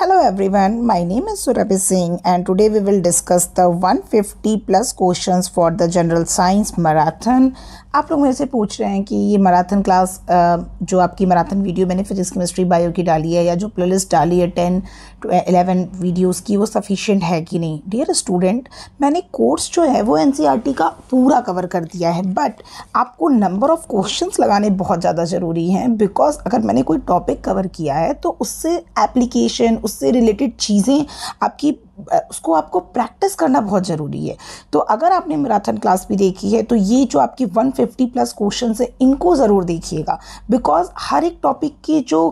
Hello everyone, my name is Surabhi Singh and today we will discuss the 150 plus questions for the General Science Marathon. आप लोग मेरे से पूछ रहे हैं कि ये मैराथन क्लास जो आपकी मैराथन वीडियो मैंने फिजिक्स केमिस्ट्री बायो की डाली है या जो प्लेलिस्ट डाली है टेन टू एलेवन वीडियोज़ की वो सफिशिएंट है कि नहीं डियर स्टूडेंट मैंने कोर्स जो है वो एन e का पूरा कवर कर दिया है बट आपको नंबर ऑफ़ क्वेश्चन लगाने बहुत ज़्यादा ज़रूरी हैं बिकॉज अगर मैंने कोई टॉपिक कवर किया है तो उससे एप्लीकेशन उससे रिलेटेड चीज़ें आपकी उसको आपको प्रैक्टिस करना बहुत ज़रूरी है तो अगर आपने मैराथन क्लास भी देखी है तो ये जो आपकी 150 प्लस क्वेश्चन है इनको ज़रूर देखिएगा बिकॉज हर एक टॉपिक के जो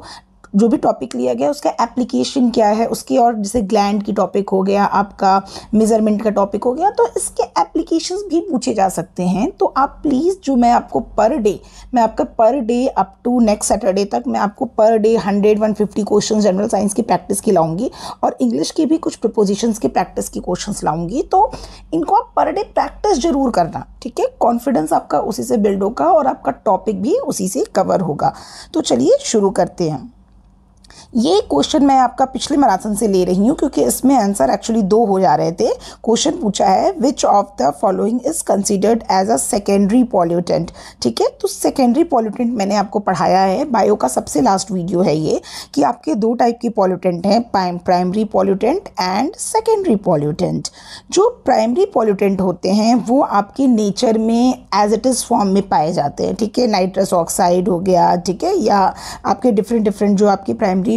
जो भी टॉपिक लिया गया उसका एप्लीकेशन क्या है उसकी और जैसे ग्लैंड की टॉपिक हो गया आपका मेज़रमेंट का टॉपिक हो गया तो इसके एप्लीकेशंस भी पूछे जा सकते हैं तो आप प्लीज़ जो मैं आपको पर डे मैं आपका per day up to next Saturday तक मैं आपको per day hundred one fifty question general science की प्रैक्टिस की लाऊंगी और इंग्लिश की भी कुछ प्रपोजिशन की प्रैक्टिस की क्वेश्चन लाऊंगी तो इनको आप पर डे प्रैक्टिस जरूर करना ठीक है कॉन्फिडेंस आपका उसी से बिल्ड होगा और आपका टॉपिक भी उसी से कवर होगा तो चलिए शुरू करते हैं ये क्वेश्चन मैं आपका पिछले मैराथन से ले रही हूँ क्योंकि इसमें आंसर एक्चुअली दो हो जा रहे थे क्वेश्चन पूछा है which of the following is considered as a secondary pollutant ठीक है तो सेकेंडरी पॉल्यूटेंट मैंने आपको पढ़ाया है बायो का सबसे लास्ट वीडियो है ये कि आपके दो टाइप के पॉल्यूटेंट हैं primary pollutant and secondary pollutant जो प्राइमरी पॉल्यूटेंट होते हैं वो आपके नेचर में एज इट इज़ फॉर्म में पाए जाते हैं ठीक है नाइट्रस ऑक्साइड हो गया ठीक है या आपके डिफरेंट डिफरेंट जो आपके प्राइमरी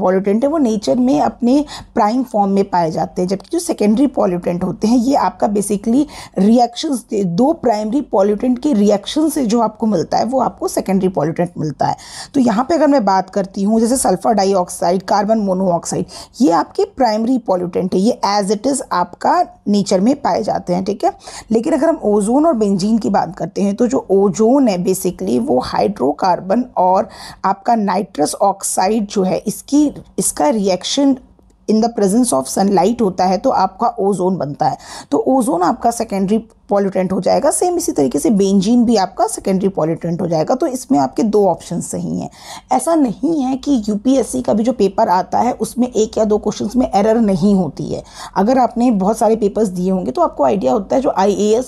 पॉल्यूटेंट है वो नेचर में अपने प्राइम फॉर्म में पाए जाते हैं जबकि जो सेकेंडरी पॉल्यूटेंट होते हैं ये आपका बेसिकली रिएक्शंस दो प्राइमरी पॉल्यूटेंट के रिएक्शन से जो आपको मिलता है वो आपको सेकेंडरी पॉल्यूटेंट मिलता है तो यहाँ पर अगर मैं बात करती हूँ जैसे सल्फर डाइऑक्साइड कार्बन मोनोऑक्साइड ये आपके प्राइमरी पॉल्यूटेंट है ये एज इट इज़ आपका नेचर में पाए जाते हैं ठीक है लेकिन अगर हम ओजोन और बेंजीन की बात करते हैं तो जो ओजोन है बेसिकली वो हाइड्रोकार्बन और आपका नाइट्रस ऑक्साइड जो है इसकी इसका reaction in the presence of sunlight होता है तो आपका ओजोन बनता है तो ओजोन आपका सेकेंडरी पॉल्यूटेंट हो जाएगा सेम इसी तरीके से बेंजीन भी आपका सेकेंडरी पॉल्यूटेंट हो जाएगा तो इसमें आपके दो ऑप्शन सही हैं ऐसा नहीं है कि यूपीएससी का भी जो पेपर आता है उसमें एक या दो क्वेश्चन में एरर नहीं होती है अगर आपने बहुत सारे पेपर्स दिए होंगे तो आपको आइडिया होता है जो आई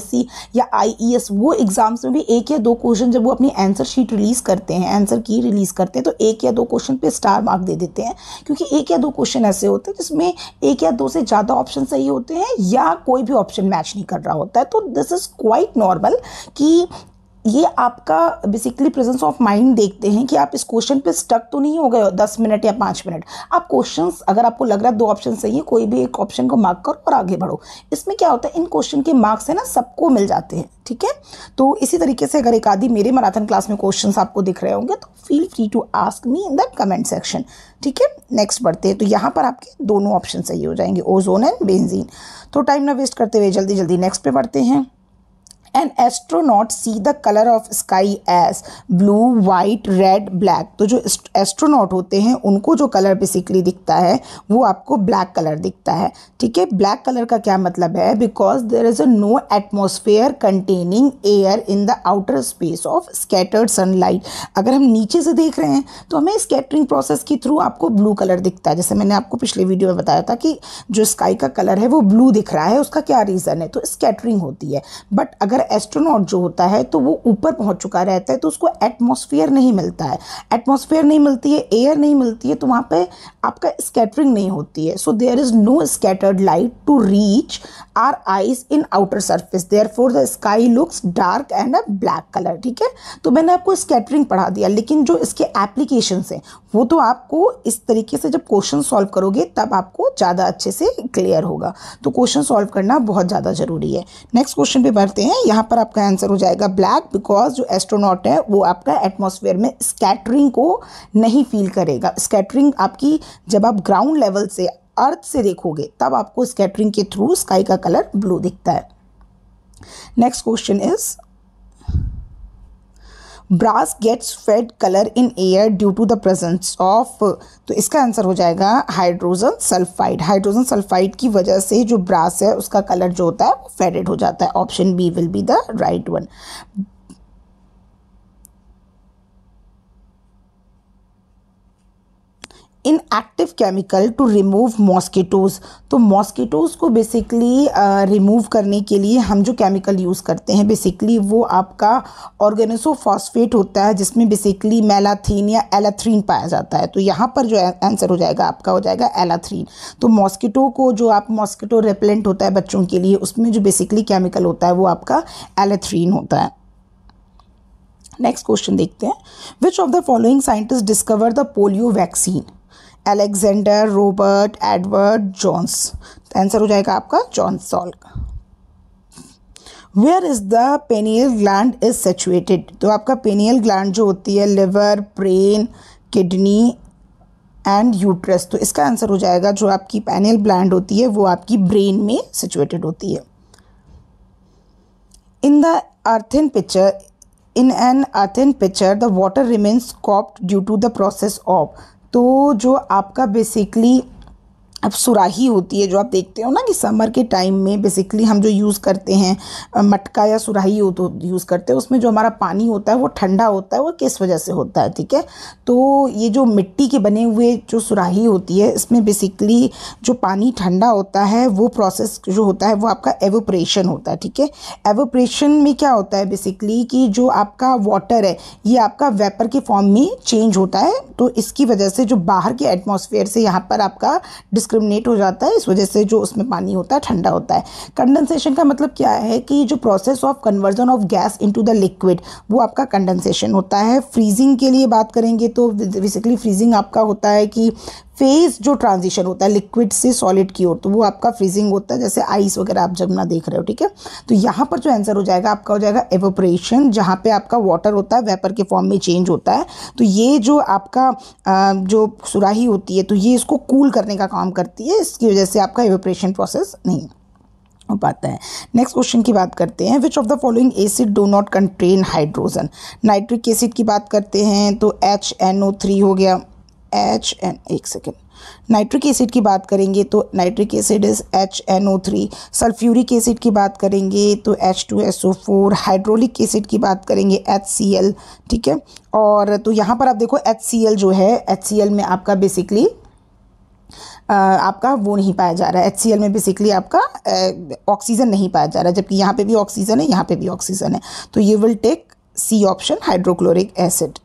सी या आई e वो एग्ज़ाम्स में भी एक या दो क्वेश्चन जब वो अपनी आंसर शीट रिलीज़ करते हैं आंसर की रिलीज़ करते हैं तो एक या दो क्वेश्चन पर स्टार मार्क दे देते हैं क्योंकि एक या दो क्वेश्चन ऐसे होते हैं जिसमें एक या दो से ज़्यादा ऑप्शन सही होते हैं या कोई भी ऑप्शन मैच नहीं कर रहा होता होता है तो दिस इज़ क्वाइट नॉर्मल कि ये आपका बेसिकली प्रेजेंस ऑफ माइंड देखते हैं कि आप इस क्वेश्चन पे स्टक तो नहीं हो गए हो दस मिनट या पाँच मिनट आप क्वेश्चन अगर आपको लग रहा है दो ऑप्शन सही है कोई भी एक ऑप्शन को मार्क करो और आगे बढ़ो इसमें क्या होता है इन क्वेश्चन के मार्क्स है ना सबको मिल जाते हैं ठीक है तो इसी तरीके से अगर एक आदि मेरे मराथन क्लास में क्वेश्चन आपको दिख रहे होंगे तो feel free to ask me in the comment section ठीक है नेक्स्ट बढ़ते हैं तो यहाँ पर आपके दोनों ऑप्शन सही हो जाएंगे ओजोन एंड बेनजीन तो टाइम ना वेस्ट करते हुए जल्दी जल्दी नेक्स्ट पर बढ़ते हैं an astronaut sees the colour of sky as blue white red black तो जो एस्ट्रोनॉट होते हैं उनको जो कलर बेसिकली दिखता है वो आपको ब्लैक कलर दिखता है ठीक है ब्लैक कलर का क्या मतलब है because there is a no atmosphere containing air in the outer space of scattered sunlight अगर हम नीचे से देख रहे हैं तो हमें स्कैटरिंग प्रोसेस के थ्रू आपको ब्लू कलर दिखता है जैसे मैंने आपको पिछले वीडियो में बताया था कि जो स्काई का कलर है वो ब्लू दिख रहा है उसका क्या रीज़न है तो स्कैटरिंग होती है बट अगर अगर एस्ट्रोनॉट जो होता है तो वो ऊपर पहुंच चुका रहता है तो उसको एटमॉस्फेयर नहीं मिलता है एटमॉस्फेयर नहीं मिलती है एयर नहीं मिलती है तो वहाँ पे आपका स्कैटरिंग नहीं होती है so there is no scattered light to reach our eyes in outer surface therefore the sky looks dark and a black colour ठीक है तो मैंने आपको स्कैटरिंग पढ़ा दिया लेकिन जो इसके एप्लीकेशन हैं वो तो आपको इस तरीके से जब क्वेश्चन सॉल्व करोगे तब आपको ज़्यादा अच्छे से क्लियर होगा तो क्वेश्चन सॉल्व करना बहुत ज़्यादा ज़रूरी है नेक्स्ट क्वेश्चन पे बढ़ते हैं यहाँ पर आपका आंसर हो जाएगा ब्लैक बिकॉज जो एस्ट्रोनॉट है वो आपका एटमॉस्फेयर में स्कैटरिंग को नहीं फील करेगा स्कैटरिंग आपकी जब आप ग्राउंड लेवल से अर्थ से देखोगे तब आपको स्कैटरिंग के थ्रू स्काई का कलर ब्लू दिखता है next question is brass gets fade colour in air due to the presence of तो इसका आंसर हो जाएगा हाइड्रोजन सल्फाइड हाइड्रोजन सल्फाइड की वजह से जो ब्रास है उसका कलर जो होता है वो फेडेड हो जाता है option B will be the right one in active chemical to remove mosquitoes तो मॉस्किटोज़ को बेसिकली रिमूव uh, करने के लिए हम जो केमिकल यूज़ करते हैं बेसिकली वो आपका ऑर्गेनोसोफॉस्फेट होता है जिसमें बेसिकली मेलाथीन या एलाथ्रीन पाया जाता है तो यहाँ पर जो आंसर हो जाएगा आपका हो जाएगा एलाथ्रीन तो मॉस्किटो को जो आप मॉस्किटो रेपलेंट होता है बच्चों के लिए उसमें जो बेसिकली केमिकल होता है वो आपका एलाथ्रीन होता है नेक्स्ट क्वेश्चन देखते हैं which of the following scientist discover the polio vaccine Alexander Robert Edward Jonas answer हो जाएगा आपका जॉन्स सॉल का where is the pineal gland is situated तो आपका पेनियल ग्लैंड जो होती है liver brain kidney and uterus तो इसका आंसर हो जाएगा जो आपकी पेनियल ग्लैंड होती है वो आपकी ब्रेन में सिचुएटेड होती है in the earthen pitcher in an earthen pitcher the water remains cooled due to the process of तो जो आपका बेसिकली अब सुराही होती है जो आप देखते हो ना कि समर के टाइम में बेसिकली हम जो यूज़ करते हैं मटका या सुराही हो तो यूज़ करते हैं उसमें जो हमारा पानी होता है वो ठंडा होता है वो किस वजह से होता है ठीक है तो ये जो मिट्टी के बने हुए जो सुराही होती है इसमें बेसिकली जो पानी ठंडा होता है वो प्रोसेस जो होता है वो आपका एवोप्रेशन होता है ठीक है एवोप्रेशन में क्या होता है बेसिकली कि जो आपका वाटर है ये आपका वेपर के फॉर्म में चेंज होता है तो इसकी वजह से जो बाहर के एटमोसफेयर से यहाँ पर आपका डिस्क्रिमिनेट हो जाता है इस वजह से जो उसमें पानी होता है ठंडा होता है कंडेंसेशन का मतलब क्या है कि जो process of conversion of gas into the liquid वो आपका कंडेंसेशन होता है फ्रीजिंग के लिए बात करेंगे तो बेसिकली फ्रीजिंग आपका होता है कि फेज जो ट्रांजिशन होता है लिक्विड से सॉलिड की ओर तो वो आपका फ्रीजिंग होता है जैसे आइस वगैरह आप जमना देख रहे हो ठीक है तो यहाँ पर जो आंसर हो जाएगा आपका हो जाएगा एवोप्रेशन जहाँ पे आपका वाटर होता है वेपर के फॉर्म में चेंज होता है तो ये जो आपका जो सुराही होती है तो ये इसको कूल करने का काम करती है इसकी वजह से आपका एवोप्रेशन प्रोसेस नहीं है हो पाता है नेक्स्ट क्वेश्चन की बात करते हैं which of the following acid do not contain hydrogen nitric acid की बात करते हैं तो एच एन ओ थ्री हो गया एच एन एक सेकेंड नाइट्रिक एसिड की बात करेंगे तो nitric acid is H N O three sulphuric acid की बात करेंगे तो H two S O four hydraulic acid की बात करेंगे एच सी एल ठीक है और तो यहाँ पर आप देखो एच सी एल जो है एच सी एल में आपका बेसिकली आपका वो नहीं पाया जा रहा है एच में बेसिकली आपका ऑक्सीजन नहीं पाया जा रहा है जबकि यहाँ पे भी ऑक्सीजन है यहाँ पे भी ऑक्सीजन है तो you will take C option hydrochloric acid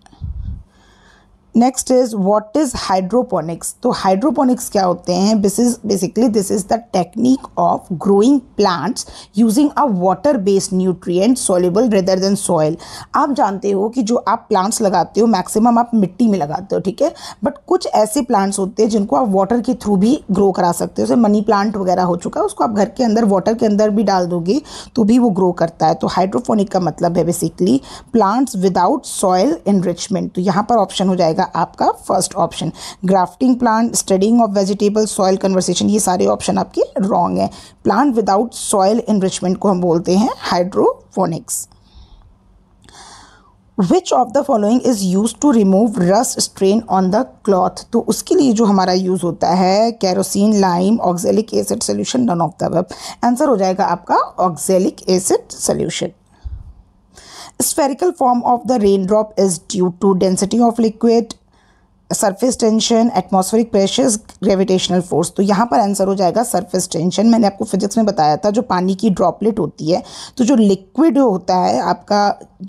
next is what is hydroponics तो हाइड्रोपोनिक्स क्या होते हैं this is basically this is the technique of growing plants using a water based nutrient soluble rather than soil आप जानते हो कि जो आप प्लांट्स लगाते हो मैक्सिमम आप मिट्टी में लगाते हो ठीक है बट कुछ ऐसे प्लांट्स होते हैं जिनको आप वाटर के थ्रू भी ग्रो करा सकते हो जैसे मनी प्लांट वगैरह हो चुका है उसको आप घर के अंदर वाटर के अंदर भी डाल दोगे तो भी वो ग्रो करता है तो हाइड्रोफोनिक का मतलब है basically plants without soil enrichment तो यहाँ पर ऑप्शन हो जाएगा आपका first option grafting plant studying of vegetable soil conversation ये सारे ऑप्शन आपके रॉन्ग हैं प्लांट विदाउट सॉयल इनरिचमेंट को हम बोलते हैं hydroponics which of the following is use to remove rust stain on the cloth तो उसके लिए जो हमारा यूज़ होता है kerosene lime oxalic acid solution none of the above answer हो जाएगा आपका oxalic acid solution spherical form of the raindrop is due to density of liquid surface tension atmospheric pressures gravitational force तो यहाँ पर answer हो जाएगा surface tension मैंने आपको फिजिक्स में बताया था जो पानी की ड्रॉपलेट होती है तो जो लिक्विड होता है आपका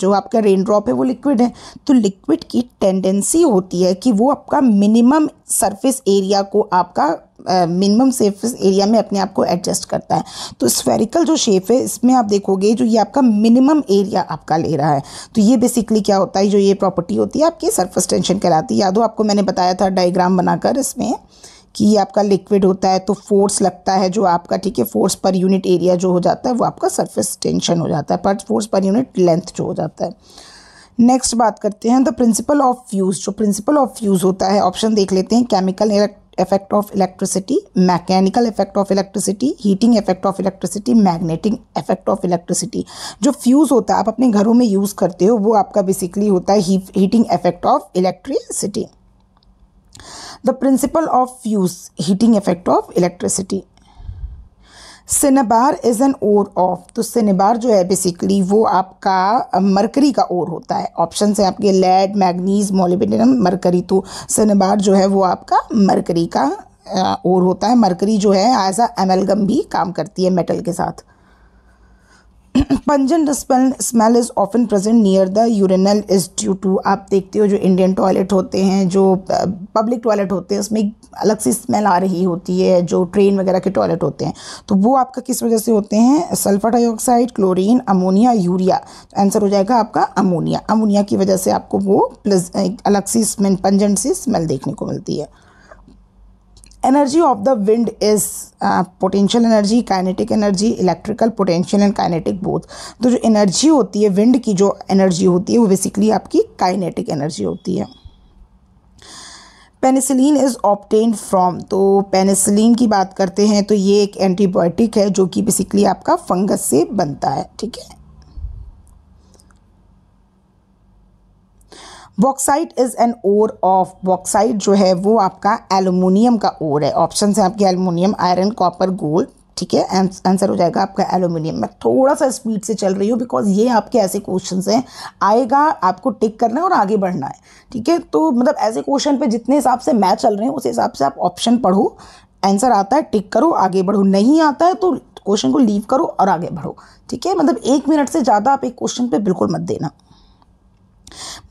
जो आपका रेन ड्रॉप है वो लिक्विड है तो लिक्विड की टेंडेंसी होती है कि वो आपका मिनिमम सरफेस एरिया को आपका मिनिमम सेफ एरिया में अपने आप को एडजस्ट करता है तो स्फेरिकल जो शेप है इसमें आप देखोगे जो ये आपका मिनिमम एरिया आपका ले रहा है तो ये बेसिकली क्या होता है जो ये प्रॉपर्टी होती है आपकी सरफेस टेंशन कहलाती है याद हो आपको मैंने बताया था डायग्राम बनाकर इसमें कि ये आपका लिक्विड होता है तो फोर्स लगता है जो आपका ठीक है फोर्स पर यूनिट एरिया जो हो जाता है वो आपका सर्फेस टेंशन हो जाता है पर फोर्स पर यूनिट लेंथ जो हो जाता है नेक्स्ट बात करते हैं द प्रिंसिपल ऑफ फ्यूज़ जो प्रिंसिपल ऑफ फ्यूज़ होता है ऑप्शन देख लेते हैं chemical effect of electricity, mechanical effect of electricity, heating effect of electricity, magnetic effect of electricity. जो फ्यूज़ होता है आप अपने घरों में यूज़ करते हो वो आपका बेसिकली होता है heating effect of electricity. The principle of fuse, heating effect of electricity. Cinnabar is an ore of तो सिनेबार जो है बेसिकली वो आपका मरकरी का ओर होता है ऑप्शन है आपके लेड मैग्नीज मोलिबिडिनम मरकरी तो सिनेबार जो है वो आपका मरकरी का ओर होता है मरकरी जो है एज अ एमलगम भी काम करती है मेटल के साथ pungent smell smell is often present near the urinal is due to आप देखते हो जो इंडियन टॉयलेट होते हैं जो पब्लिक टॉयलेट होते हैं उसमें अलग सी स्मेल आ रही होती है जो ट्रेन वगैरह के टॉयलेट होते हैं तो वो आपका किस वजह से होते हैं sulphur dioxide chlorine ammonia urea तो आंसर हो जाएगा आपका अमोनिया अमोनिया की वजह से आपको वो प्लस अलग सी स्मेल पंजेंट सी स्मेल देखने को मिलती है energy of the wind is potential energy kinetic energy electrical potential and kinetic both तो जो एनर्जी होती है विंड की जो एनर्जी होती है वो बेसिकली आपकी काइनेटिक एनर्जी होती है पेनिसिलिन इज़ ऑप्टेन फ्रॉम तो पेनिसिलिन की बात करते हैं तो ये एक एंटीबायोटिक है जो कि बेसिकली आपका फंगस से बनता है ठीक है bauxite is an ore of bauxite जो है वो आपका एलुमिनियम का ओर है ऑप्शन है आपके एलुमिनियम आयरन कॉपर गोल्ड ठीक है आंसर हो जाएगा आपका एलुमिनियम मैं थोड़ा सा स्पीड से चल रही हूँ बिकॉज ये आपके ऐसे क्वेश्चन हैं आएगा आपको टिक करना है और आगे बढ़ना है ठीक है तो मतलब ऐसे क्वेश्चन पे जितने हिसाब से मैं चल रहे हैं उस हिसाब से आप ऑप्शन पढ़ो आंसर आता है टिक करो आगे बढ़ो नहीं आता है तो क्वेश्चन को लीव करो और आगे बढ़ो ठीक है मतलब एक मिनट से ज़्यादा आप एक क्वेश्चन पर बिल्कुल मत देना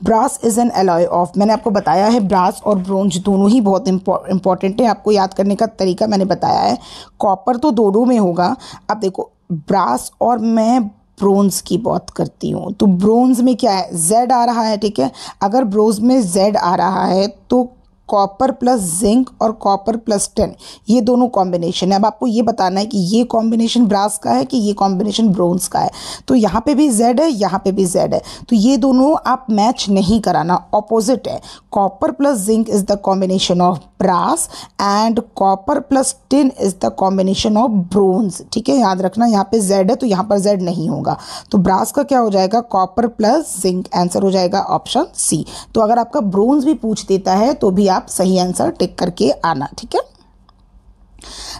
brass is an alloy of मैंने आपको बताया है ब्रास और ब्रोंज दोनों ही बहुत इंपॉर्टेंट है आपको याद करने का तरीका मैंने बताया है कॉपर तो दोनों में होगा अब देखो ब्रास और मैं ब्रोंज की बात करती हूँ तो ब्रोंज में क्या है जेड आ रहा है ठीक है अगर ब्रोंज में जेड आ रहा है तो कॉपर प्लस जिंक और कॉपर प्लस टेन ये दोनों कॉम्बिनेशन है अब आपको ये बताना है कि ये कॉम्बिनेशन ब्रास का है कि ये कॉम्बिनेशन ब्रोन्स का है तो यहाँ पे भी जेड है यहाँ पे भी जेड है तो ये दोनों आप मैच नहीं कराना ऑपोजिट है copper plus zinc is the combination of brass and copper plus tin is the combination of bronze ठीक है याद रखना यहाँ पे जेड है तो यहाँ पर जेड नहीं होगा तो ब्रास का क्या हो जाएगा कॉपर प्लस जिंक आंसर हो जाएगा ऑप्शन सी तो अगर आपका ब्रोन्स भी पूछ देता है तो भी आप आप सही आंसर टिक करके आना ठीक है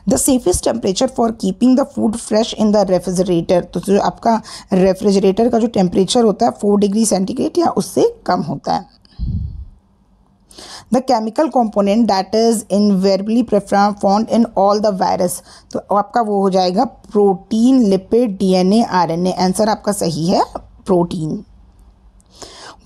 the safest temperature for keeping the food fresh in the refrigerator तो जो आपका रेफ्रिजरेटर का जो टेम्परेचर होता है फोर डिग्री सेंटीग्रेड या उससे कम होता है the chemical component that is invariably found in all the virus तो आपका वो हो जाएगा protein lipid N A answer आपका सही है protein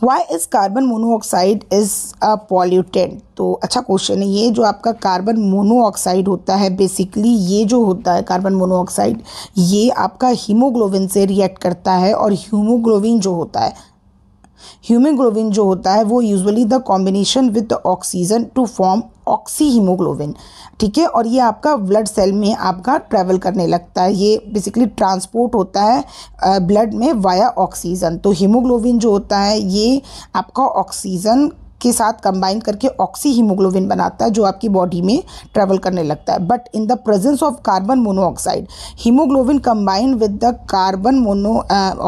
why is carbon monoxide is a pollutant तो अच्छा क्वेश्चन है ये जो आपका कार्बन मोनोऑक्साइड होता है बेसिकली ये जो होता है कार्बन मोनोऑक्साइड ये आपका हीमोग्लोबिन से रिएक्ट करता है और हीमोग्लोबिन जो होता है ह्यूमोग्लोबिन जो होता है वो usually the combination with the oxygen to form oxy haemoglobin ठीक है और ये आपका ब्लड सेल में आपका ट्रैवल करने लगता है ये बेसिकली ट्रांसपोर्ट होता है ब्लड में वाया ऑक्सीजन तो हीमोग्लोबिन जो होता है ये आपका ऑक्सीजन के साथ कंबाइन करके ऑक्सी हीमोग्लोबिन बनाता है जो आपकी बॉडी में ट्रेवल करने लगता है but in the presence of carbon monoxide haemoglobin combine with the carbon mono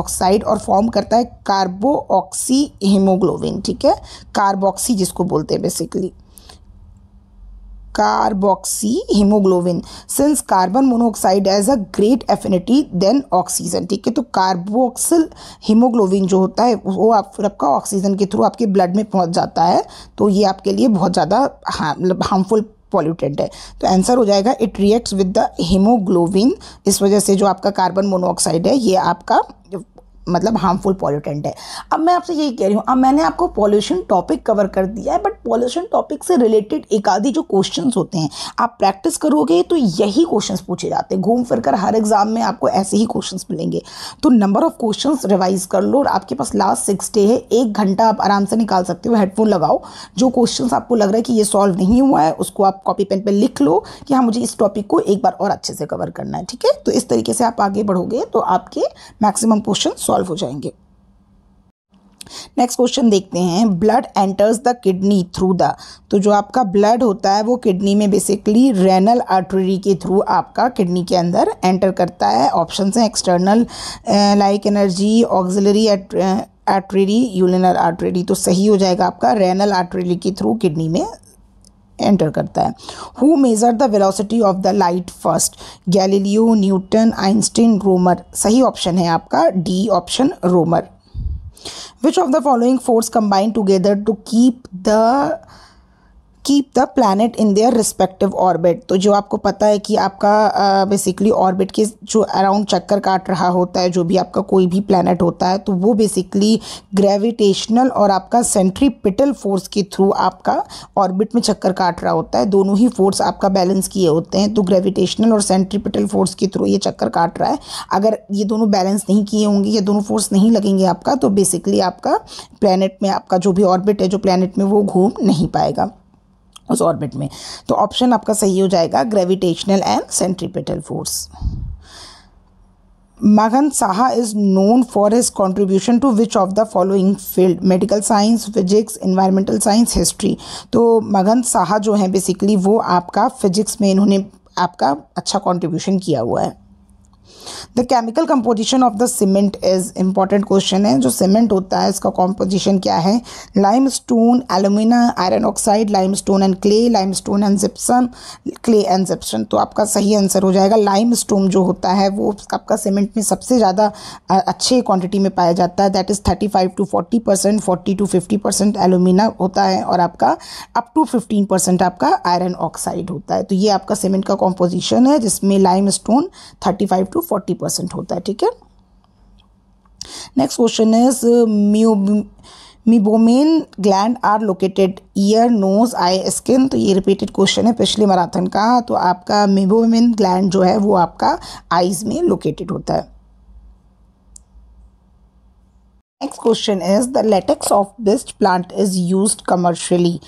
oxide और फॉर्म करता है कार्बोऑक्सी हीमोग्लोबिन ठीक है कार्बोक्सी जिसको बोलते हैं basically carboxy haemoglobin since carbon monoxide as a great affinity than oxygen ठीक है तो कार्बोक्सिल हीमोग्लोबिन जो होता है वो आप फिर आपका ऑक्सीजन के थ्रू आपके ब्लड में पहुंच जाता है तो ये आपके लिए बहुत ज़्यादा हार्मफुल मतलब पॉल्यूटेंट है तो आंसर हो जाएगा it reacts with the haemoglobin इस वजह से जो आपका कार्बन मोनोऑक्साइड है ये आपका मतलब हार्मफुल पॉल्यूटेंट है अब मैं आपसे यही कह रही हूँ अब मैंने आपको पॉल्यूशन टॉपिक कवर कर दिया है बट पॉल्यूशन टॉपिक से रिलेटेड एक आधी जो क्वेश्चन होते हैं आप प्रैक्टिस करोगे तो यही क्वेश्चन पूछे जाते हैं घूम फिर कर हर एग्जाम में आपको ऐसे ही क्वेश्चन मिलेंगे तो नंबर ऑफ क्वेश्चन रिवाइज कर लो और आपके पास लास्ट सिक्स डे है एक घंटा आप आराम से निकाल सकते हो हेडफोन लगाओ जो क्वेश्चन आपको लग रहा है कि ये सॉल्व नहीं हुआ है उसको आप कॉपी पेन पर लिख लो कि हाँ मुझे इस टॉपिक को एक बार और अच्छे से कवर करना है ठीक है तो इस तरीके से आप आगे बढ़ोगे तो आपके मैक्सिमम क्वेश्चन सॉल्व हो जाएंगे नेक्स्ट क्वेश्चन देखते हैं blood enters the kidney through the तो जो आपका ब्लड होता है वो किडनी में बेसिकली रेनल आर्टरी के थ्रू आपका किडनी के अंदर एंटर करता है ऑप्शन हैं external like energy auxiliary artery ulnar artery तो सही हो जाएगा आपका रेनल आर्टरी के थ्रू किडनी में एंटर करता है who measure the velocity of the light first Galileo Newton Einstein Romer सही ऑप्शन है आपका D option Romer which of the following force combine together to keep the keep the planet in their respective orbit तो जो आपको पता है कि आपका बेसिकली uh, ऑर्बिट के जो अराउंड चक्कर काट रहा होता है जो भी आपका कोई भी प्लानट होता है तो वो बेसिकली ग्रेविटेशनल और आपका सेंट्रीपिटल फोर्स के थ्रू आपका ऑर्बिट में चक्कर काट रहा होता है दोनों ही फोर्स आपका बैलेंस किए होते हैं तो ग्रेविटेशनल और सेंट्रीपिटल फोर्स के थ्रू ये चक्कर काट रहा है अगर ये दोनों बैलेंस नहीं किए होंगे ये दोनों फोर्स नहीं लगेंगे आपका तो बेसिकली आपका प्लानट में आपका जो भी ऑर्बिट है जो प्लानट में वो घूम नहीं पाएगा उस ऑर्बिट में तो ऑप्शन आपका सही हो जाएगा gravitational and centripetal force Magan Saha is known for his contribution to which of the following field medical science physics environmental science history तो मगन साहा जो हैं बेसिकली वो आपका फिजिक्स में इन्होंने आपका अच्छा कॉन्ट्रीब्यूशन किया हुआ है the chemical composition of the cement is important question है जो सीमेंट होता है इसका कॉम्पोजिशन क्या है lime stone alumina iron oxide lime stone and clay lime stone and gypsum clay and gypsum तो आपका सही आंसर हो जाएगा लाइम स्टोन जो होता है वो आपका सीमेंट में सबसे ज़्यादा अच्छे क्वान्टिटी में पाया जाता है that is thirty five to forty percent forty to fifty percent alumina होता है और आपका अप टू फिफ्टीन परसेंट आपका आयरन ऑक्साइड होता है तो ये आपका सीमेंट का कॉम्पोजिशन है जिसमें lime stone thirty five to to forty percent होता है ठीक है नेक्स्ट क्वेश्चन इज म्यू meibomian gland are located ear nose eye skin तो ये रिपीटेड क्वेश्चन है पिछले मैराथन का तो आपका मिबोमेन ग्लैंड जो है वो आपका आईज में लोकेटेड होता है next question is the latex of best plant is use commercially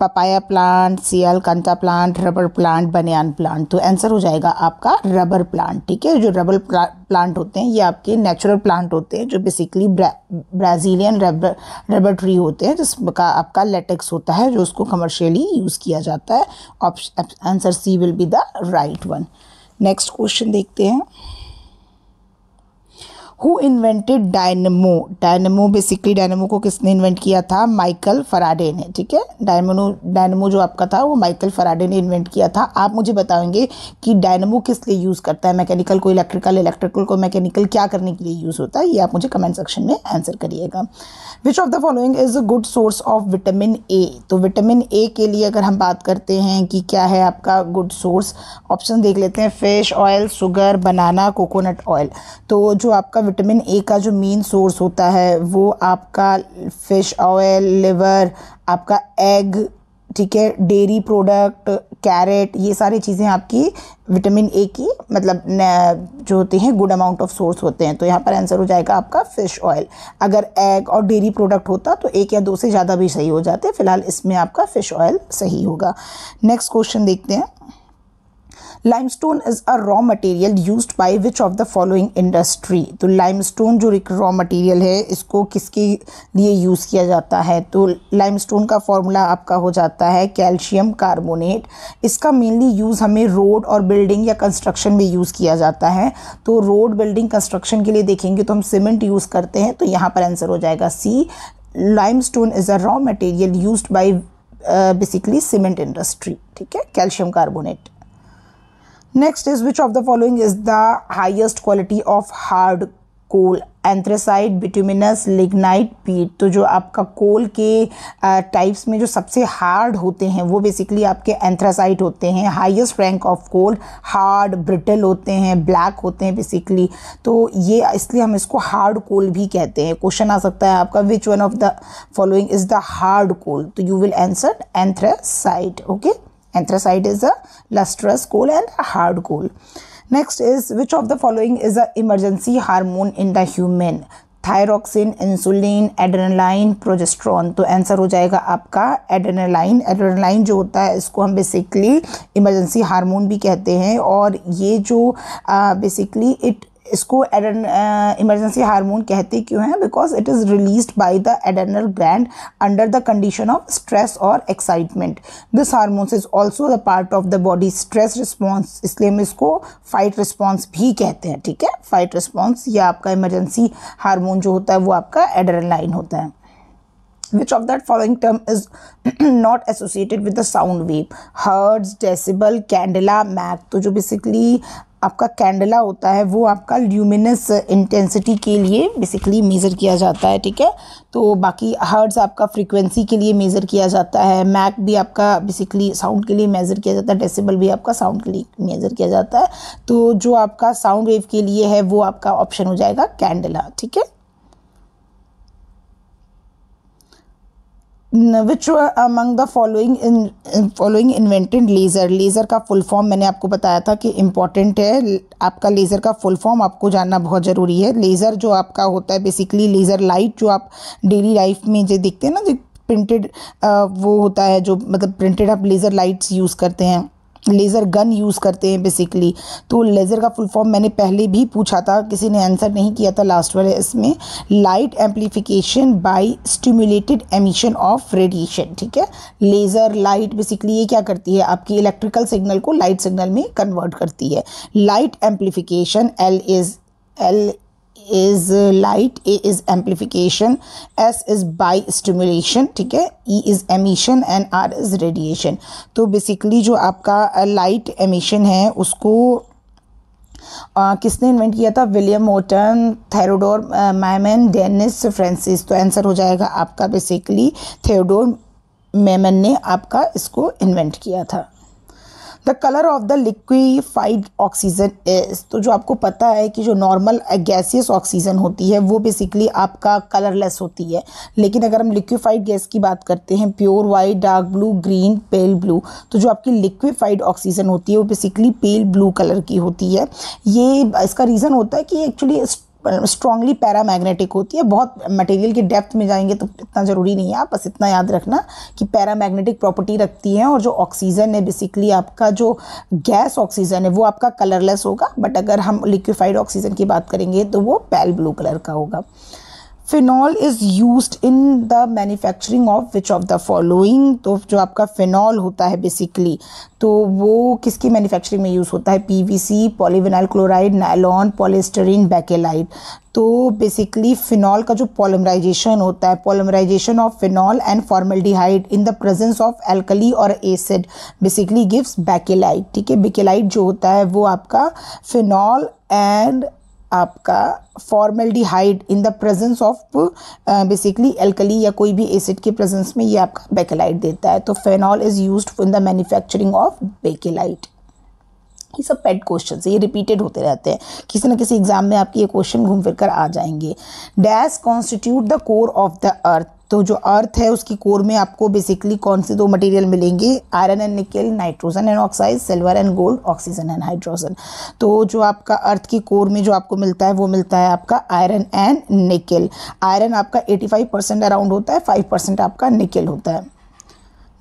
papaya plant कंता plant rubber plant banyan plant तो आंसर हो जाएगा आपका रबर प्लांट ठीक है जो रबर प्लांट होते हैं ये आपके नेचुरल प्लांट होते हैं जो basically bra, Brazilian rubber rubber tree होते हैं जिसका आपका लेटेक्स होता है जो उसको कमर्शियली यूज़ किया जाता है option answer C will be the right one next question देखते हैं who invented dynamo dynamo basically dynamo को किसने इन्वेंट किया था माइकल फराडे ने ठीक है डायमो डायनमो जो आपका था वो माइकल फराडे ने इन्वेंट किया था आप मुझे बताएंगे कि डायनमो किस लिए यूज़ करता है मैकेनिकल को इलेक्ट्रिकल इलेक्ट्रिकल को मैकेनिकल क्या करने के लिए यूज़ होता है ये आप मुझे कमेंट सेक्शन में आंसर करिएगा which of the following is a good source of vitamin A तो विटामिन ए के लिए अगर हम बात करते हैं कि क्या है आपका गुड सोर्स ऑप्शन देख लेते हैं fish oil sugar banana coconut oil तो जो आपका विटामिन ए का जो मेन सोर्स होता है वो आपका फ़िश ऑयल लिवर आपका एग ठीक है डेरी प्रोडक्ट कैरेट ये सारी चीज़ें आपकी विटामिन ए की मतलब जो होती हैं गुड अमाउंट ऑफ सोर्स होते हैं तो यहाँ पर आंसर हो जाएगा आपका फ़िश ऑयल अगर एग और डेयरी प्रोडक्ट होता तो एक या दो से ज़्यादा भी सही हो जाते फिलहाल इसमें आपका फ़िश ऑयल सही होगा नेक्स्ट क्वेश्चन देखते हैं limestone is a raw material used by which of the following industry तो लाइमस्टोन जो एक रॉ मटेरियल है इसको किसके लिए यूज़ किया जाता है तो लाइमस्टोन का फॉर्मूला आपका हो जाता है कैल्शियम कार्बोनेट इसका मेनली यूज़ हमें रोड और बिल्डिंग या कंस्ट्रक्शन में यूज़ किया जाता है तो रोड बिल्डिंग कंस्ट्रक्शन के लिए देखेंगे तो हम सीमेंट यूज़ करते हैं तो यहाँ पर आंसर हो जाएगा C limestone is a raw material used by basically cement industry ठीक है calcium carbonate next is which of the following is the highest quality of hard coal anthracite bituminous lignite peat तो जो आपका कोल के types में जो सबसे hard होते हैं वो बेसिकली आपके एंथ्रासाइट होते हैं highest rank of coal hard brittle होते हैं ब्लैक होते हैं बेसिकली तो ये इसलिए हम इसको हार्ड कोल भी कहते हैं क्वेश्चन आ सकता है आपका which one of the following is the hard coal तो you will answer anthracite okay Anthracite is a lustrous coal and a hard coal. Next is which of the following is a emergency hormone in the human? Thyroxine insulin adrenaline progesterone तो answer हो जाएगा आपका adrenaline adrenaline जो होता है इसको हम basically emergency hormone भी कहते हैं और ये जो बेसिकली इट इसको इमरजेंसी हार्मोन कहते क्यों हैं because it is release by the adrenal gland under the condition of stress और excitement this hormones is also the part of the body stress response इसलिए हम इसको फाइट रिस्पॉन्स भी कहते हैं ठीक है फाइट रिस्पॉन्स या आपका इमरजेंसी हारमोन जो होता है वो आपका लाइन होता है which of that following term is not associated with the sound wave hertz decibel candela mac तो जो basically आपका कैंडला होता है वो आपका ल्यूमिनस इंटेंसिटी के लिए बेसिकली मेज़र किया जाता है ठीक है तो बाकी हर्ट्स आपका फ्रीक्वेंसी के लिए मेज़र किया जाता है मैक भी आपका बेसिकली साउंड के लिए मेज़र किया जाता है डेसिबल भी आपका साउंड के लिए मेज़र किया जाता है तो जो आपका साउंड वेव के लिए है वो आपका ऑप्शन हो जाएगा कैंडला ठीक है which among the following following invented laser laser का फुल फॉर्म मैंने आपको बताया था कि इम्पॉर्टेंट है आपका लेज़र का फुल फॉर्म आपको जानना बहुत ज़रूरी है लेज़र जो आपका होता है बेसिकली लेज़र लाइट जो आप डेली लाइफ में जो देखते हैं ना जो प्रिंटेड वो होता है जो मतलब प्रिंटेड आप लेज़र लाइट्स यूज़ करते हैं लेज़र गन यूज़ करते हैं बेसिकली तो लेज़र का फुल फॉर्म मैंने पहले भी पूछा था किसी ने आंसर नहीं किया था लास्ट वाले इसमें light amplification by stimulated emission of radiation ठीक है लेज़र लाइट बेसिकली ये क्या करती है आपकी इलेक्ट्रिकल सिग्नल को लाइट सिग्नल में कन्वर्ट करती है light amplification L is L is light A is amplification S is by stimulation ठीक है E is emission and R is radiation तो बेसिकली जो आपका लाइट uh, एमिशन है उसको Uh, किसने इन्वेंट किया था William Morton Theodore Maiman Dennis Francis तो आंसर हो जाएगा आपका बेसिकली थेरोडोर मैमन ने आपका इसको इन्वेंट किया था the colour of the liquefied oxygen is तो जो आपको पता है कि जो नॉर्मल गैसियस ऑक्सीजन होती है वो बेसिकली आपका कलरलेस होती है लेकिन अगर हम लिक्विफाइड गैस की बात करते हैं pure white dark blue green pale blue तो जो आपकी लिक्विफाइड ऑक्सीजन होती है वो बेसिकली पेल ब्लू कलर की होती है ये इसका रीज़न होता है कि एक्चुअली स्ट्रांगली मैग्नेटिक होती है बहुत मटेरियल की डेप्थ में जाएंगे तो इतना ज़रूरी नहीं है आप बस इतना याद रखना कि पैरा मैग्नेटिक प्रॉपर्टी रखती है और जो ऑक्सीजन है बेसिकली आपका जो गैस ऑक्सीजन है वो आपका कलरलेस होगा बट अगर हम लिक्विफाइड ऑक्सीजन की बात करेंगे तो वो पैल ब्लू कलर का होगा phenol is use in the manufacturing of which of the following तो जो आपका फिनॉल होता है बेसिकली तो वो किसकी मैन्युफैक्चरिंग में यूज़ होता है P V C polyvinyl chloride nylon polystyrene bakelite तो बेसिकली फिनॉल का जो पॉलमराइजेशन होता है polymerisation of phenol and formaldehyde in the presence of alkali और एसिड बेसिकली गिव्स बैकेलाइट ठीक है बेकेलाइट जो होता है वो आपका फिनॉल एंड आपका formaldehyde in the presence of basically alkali या कोई भी एसिड के प्रेजेंस में ये आपका बेकेलाइट देता है तो phenol is use in the manufacturing of bakelite ये सब पेट क्वेश्चन है ये रिपीटेड होते रहते हैं किसी ना किसी एग्जाम में आपके ये क्वेश्चन घूम फिर कर आ जाएंगे dash constitute the core of the earth तो जो अर्थ है उसकी कोर में आपको बेसिकली कौन से दो मटेरियल मिलेंगे iron and nickel nitrogen and oxide silver and gold oxygen and hydrogen तो जो आपका अर्थ की कोर में जो आपको मिलता है वो मिलता है आपका आयरन एंड निकल आयरन आपका 85 परसेंट अराउंड होता है 5 परसेंट आपका निकल होता है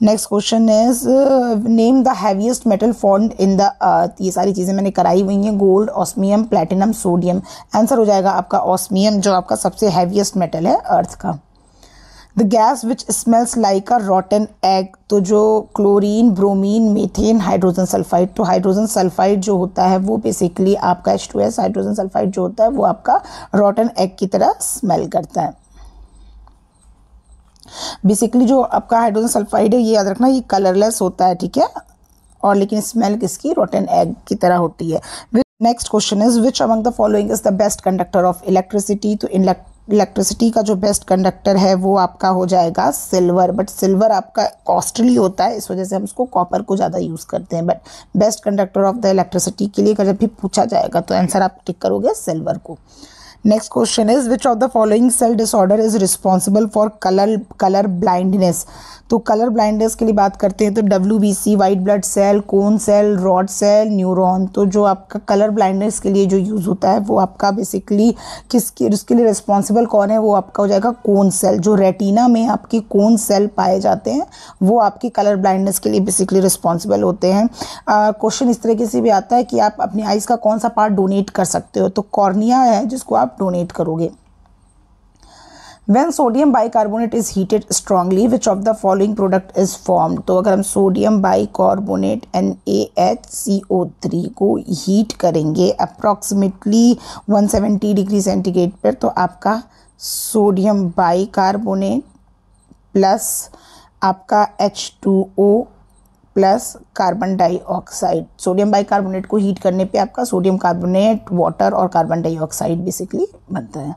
next question is name the heaviest metal found in the earth ये सारी चीज़ें मैंने कराई हुई हैं gold osmium platinum sodium answer हो जाएगा आपका ऑस्मियम जो आपका सबसे हैवीएस्ट मेटल है अर्थ का the gas which smells like a rotten egg तो जो chlorine bromine methane hydrogen sulphide तो हाइड्रोजन सल्फाइड जो होता है वो बेसिकली आपका H two S hydrogen sulphide जो होता है वो आपका रॉटन एग की तरह स्मेल करता है बेसिकली जो आपका हाइड्रोजन सल्फाइड है ये याद रखना ये कलरलेस होता है ठीक है और लेकिन स्मेल किसकी रोटन एग की तरह होती है next question is which among the following is the best conductor of electricity तो इलेक्ट्रिसिटी का जो बेस्ट कंडक्टर है वो आपका हो जाएगा सिल्वर बट सिल्वर आपका कॉस्टली होता है इस वजह से हम उसको कॉपर को ज़्यादा यूज़ करते हैं but best conductor of the electricity के लिए जब भी पूछा जाएगा तो आंसर आप टिक करोगे सिल्वर को next question is which of the following cell disorder is responsible for colour colour blindness तो कलर ब्लाइंडर्स के लिए बात करते हैं तो W B C white blood cell cone cell rod cell neuron तो जो आपका कलर ब्लाइंडर्स के लिए जो यूज़ होता है वो आपका बेसिकली किसके उसके लिए रिस्पॉन्सिबल कौन है वो आपका हो जाएगा कोन सेल जो रेटिना में आपके कोन सेल पाए जाते हैं वो आपकी कलर ब्लाइंडनेस के लिए बेसिकली रिस्पॉन्सिबल होते हैं क्वेश्चन इस तरीके से भी आता है कि आप अपनी आइज़ का कौन सा पार्ट डोनेट कर सकते हो तो कॉर्निया है जिसको आप डोनेट करोगे when sodium bicarbonate is heated strongly which of the following product is formed तो अगर हम sodium bicarbonate N A H C O three को हीट करेंगे approximately one seventy degree centigrade पर तो आपका सोडियम बाइकार्बोनेट प्लस आपका H two O plus carbon dioxide sodium bicarbonate को हीट करने पे आपका सोडियम कार्बोनेट वाटर और कार्बन डाइऑक्साइड बेसिकली बनता है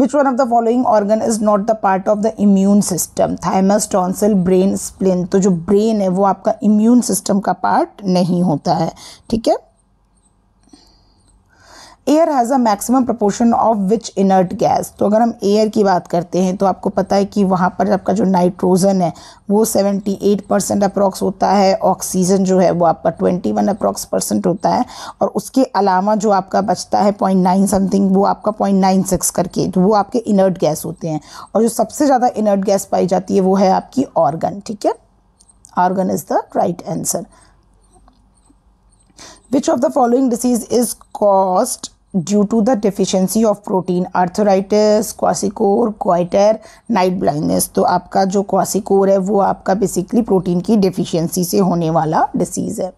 which one of the following organ is not the part of the immune system thymus tonsil brain spleen तो जो brain है वो आपका इम्यून सिस्टम का पार्ट नहीं होता है ठीक है air has a maximum proportion of which inert gas तो अगर हम एयर की बात करते हैं तो आपको पता है कि वहाँ पर आपका जो नाइट्रोजन है वो 78 परसेंट अप्रॉक्स होता है ऑक्सीजन जो है वो आपका 21 अप्रॉक्स परसेंट होता है और उसके अलावा जो आपका बचता है पॉइंट नाइन समथिंग वो आपका पॉइंट नाइन सिक्स करके तो वो आपके इनर्ट गैस होते हैं और जो सबसे ज़्यादा इनर्ट गैस पाई जाती है वो है आपकी ऑर्गन ठीक है argon is the right answer Which of the following disease is caused due to the deficiency of protein arthritis kwashiorkor goitre night blindness तो आपका जो क्वासिकोर है वो आपका बेसिकली प्रोटीन की डिफिशियंसी से होने वाला डिसीज़ है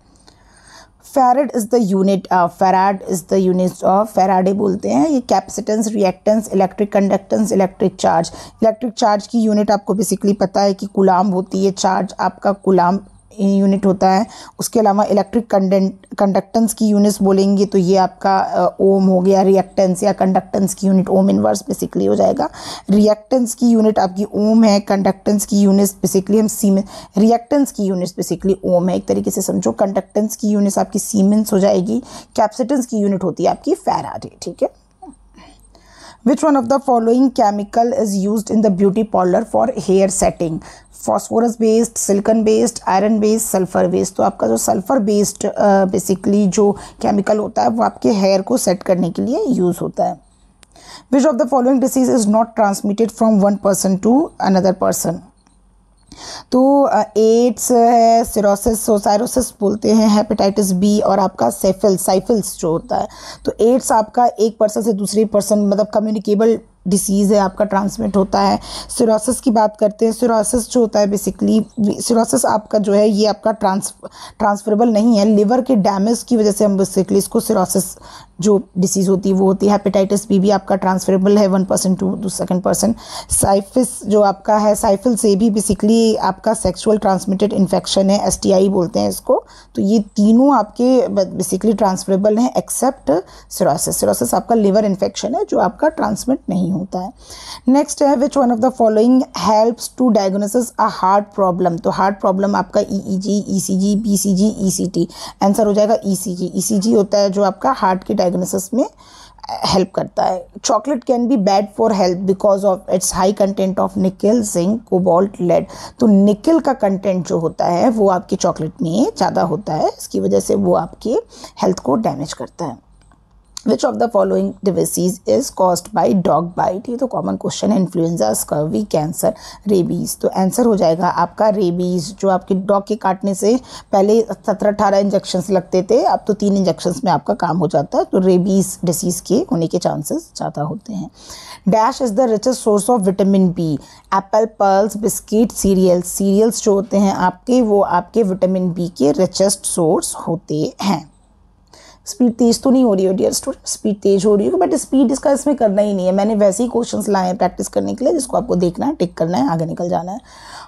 farad is the unit farad is the unit of Faraday बोलते हैं ये capacitance reactance electric conductance electric charge electric charge की यूनिट आपको बेसिकली पता है कि गुलाम होती है चार्ज आपका गुलाम यूनिट होता है उसके अलावा इलेक्ट्रिक कंडक्टेंस की यूनिट्स बोलेंगे तो ये आपका ओम हो गया रिएक्टेंस या कंडक्टेंस की यूनिट ओम इनवर्स बेसिकली हो जाएगा रिएक्टेंस की यूनिट आपकी ओम है कंडक्टेंस की यूनिट्स बेसिकली हम सीमें रिएक्टेंस की यूनिट्स बेसिकली ओम है एक तरीके से समझो कंडक्टेंस की यूनिट्स आपकी सीमेंस हो जाएगी कैप्सिटेंस की यूनिट होती है आपकी फैराडे ठीक है Which one of the following chemical is used in the beauty parlor for hair setting? Phosphorus based silicon based iron based sulphur based तो आपका जो सल्फ़र बेस्ड बेसिकली जो केमिकल होता है वो आपके हेयर को सेट करने के लिए यूज़ होता है which of the following disease is not transmitted from one person to another person तो एड्स है सिरोसिस सोसायरोसिस बोलते हैं हेपेटाइटिस बी और आपका सेफिल साइफिल्स जो होता है तो एड्स आपका एक पर्सन से दूसरे पर्सन मतलब कम्युनिकेबल डिसीज़ है आपका ट्रांसमिट होता है सिरोसिस की बात करते हैं सिरोसिस जो होता है बेसिकली सिरोसिस आपका जो है ये आपका ट्रांस ट्रांसफरेबल नहीं है लिवर के डैमेज की वजह से हम बेसिकली इसको सिरोसिस जो डिसीज़ होती है वो होती है हेपेटाइटिस बी भी आपका ट्रांसफरेबल है one person to to second person syphilis जो आपका है साइफिल से भी बेसिकली आपका सेक्सुअल ट्रांसमिटेड इन्फेक्शन है एस बोलते हैं इसको तो ये तीनों आपके बेसिकली ट्रांसफरेबल हैं एक्सेप्ट सिरोसिस सिरोसिस आपका लिवर इन्फेक्शन है जो आपका ट्रांसमिट नहीं होता है नेक्स्ट है which one of the following helps to diagnosis a heart problem तो हार्ट प्रॉब्लम आपका E E G E C G B C G E C T answer हो जाएगा ई सी जी ई सी जी होता है जो आपका heart की diagnosis में हेल्प uh, करता है chocolate can be bad for health because of its high content of nickel zinc cobalt lead तो निकल का कंटेंट जो होता है वो आपकी चॉकलेट में ज़्यादा होता है इसकी वजह से वो आपके हेल्थ को डैमेज करता है which of the following diseases is caused by dog bite ये तो कॉमन क्वेश्चन है इन्फ्लुएंजा स्कर्वी कैंसर रेबीज तो आंसर हो जाएगा आपका रेबीज जो आपके डॉग के काटने से पहले सत्रह अठारह इंजेक्शंस लगते थे अब तो तीन इंजेक्शंस में आपका काम हो जाता है तो रेबीज डिसीज़ के होने के चांसेस ज़्यादा होते हैं dash is the richest source of vitamin B apple pearls biscuit cereals cereals जो होते हैं आपके वो आपके विटामिन बी के रिचेस्ट सोर्स होते हैं स्पीड तेज़ तो नहीं हो रही हो डियर स्टूडेंट स्पीड तेज़ हो रही हो बट स्पीड इसका इसमें करना ही नहीं है मैंने वैसे ही क्वेश्चंस लाए हैं प्रैक्टिस करने के लिए जिसको आपको देखना है टिक करना है आगे निकल जाना है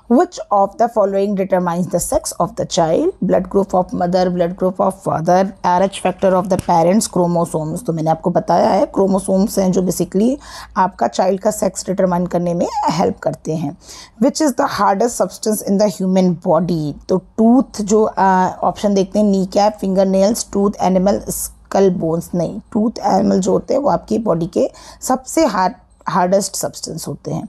which of the following determines the sex of the child blood group of mother blood group of father rh factor of the parents chromosomes तो मैंने आपको बताया है क्रोमोसोम्स हैं जो बेसिकली आपका चाइल्ड का सेक्स डिटरमाइन करने में हेल्प करते हैं which is the hardest substance in the human body तो टूथ जो ऑप्शन uh, देखते हैं knee cap finger nails tooth animal skull bones नहीं टूथ एनिमल जो होते हैं वो आपकी बॉडी के सबसे हार्ड हार्डेस्ट सब्सटेंस होते हैं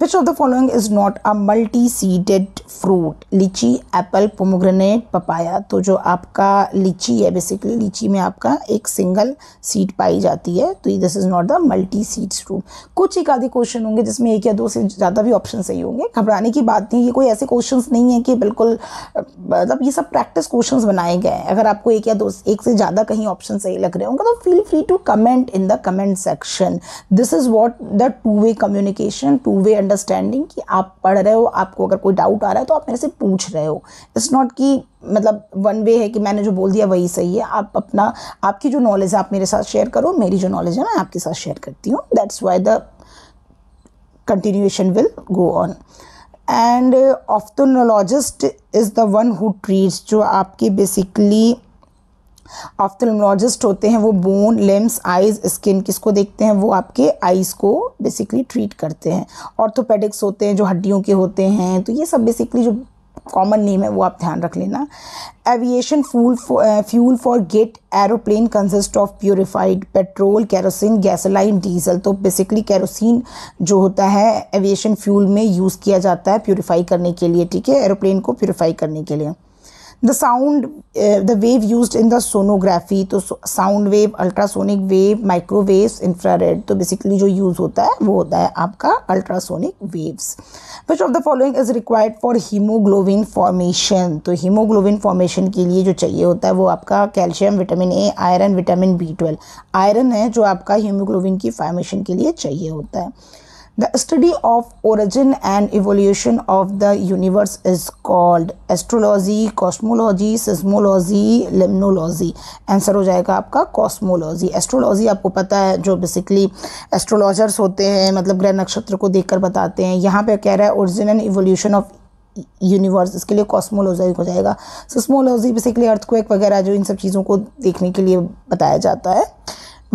which of the following is not a multi seeded fruit litchi apple pomegranate papaya तो जो आपका लीची है बेसिकली लीची में आपका एक सिंगल सीड पाई जाती है तो this is not the multi seed fruit कुछ एक आधे क्वेश्चन होंगे जिसमें एक या दो से ज़्यादा भी ऑप्शन सही होंगे घबराने की बात नहीं ये कोई ऐसे क्वेश्चन नहीं है कि बिल्कुल मतलब ये सब प्रैक्टिस क्वेश्चन बनाए गए हैं अगर आपको एक या दो एक से ज़्यादा कहीं ऑप्शन सही लग रहे होंगे तो feel free to comment in the comment section this is what the two way communication two way understanding कि आप पढ़ रहे हो आपको अगर कोई डाउट आ रहा है तो आप मेरे से पूछ रहे हो इट्स नॉट कि मतलब वन वे है कि मैंने जो बोल दिया वही सही है आप अपना आपकी जो नॉलेज है आप मेरे साथ शेयर करो मेरी जो नॉलेज है मैं आपके साथ शेयर करती हूँ that's why the continuation will go on and ophthalmologist is the one who treats जो आपके basically ऑफ्थलमोलॉजिस्ट होते हैं वो बोन लिम्स आइज स्किन किसको देखते हैं वो आपके आइज़ को बेसिकली ट्रीट करते हैं ऑर्थोपेडिक्स होते हैं जो हड्डियों के होते हैं तो ये सब बेसिकली जो कॉमन नेम है वो आप ध्यान रख लेना aviation fuel fuel for jet aeroplane consist of purified petrol kerosene gasoline diesel तो बेसिकली कैरोसिन जो होता है एविएशन फ्यूल में यूज़ किया जाता है प्योरीफाई करने के लिए ठीक है एरोप्लेन को प्योरीफाई करने के लिए the sound the wave use in the sonography तो sound wave ultrasonic wave infra infrared तो बेसिकली जो यूज़ होता है वो होता है आपका ultrasonic waves which of the following is required for haemoglobin formation तो हीमोग्लोबिन फॉर्मेशन के लिए जो चाहिए होता है वो आपका calcium vitamin A iron vitamin B twelve iron है जो आपका हीमोग्लोबिन की फॉर्मेशन के लिए चाहिए होता है the study of origin and evolution of the universe is called astrology cosmology seismology, limnology. Answer हो जाएगा आपका कॉस्मोलॉजी एस्ट्रोलॉजी आपको पता है जो बेसिकली एस्ट्रोलॉजर्स होते हैं मतलब ग्रह नक्षत्र को देख कर बताते हैं यहाँ पर कह रहा है origin and evolution of universe इसके लिए कॉस्मोलॉजी हो जाएगा सिस्मोलॉजी बेसिकली अर्थक्वेक वगैरह जो इन सब चीज़ों को देखने के लिए बताया जाता है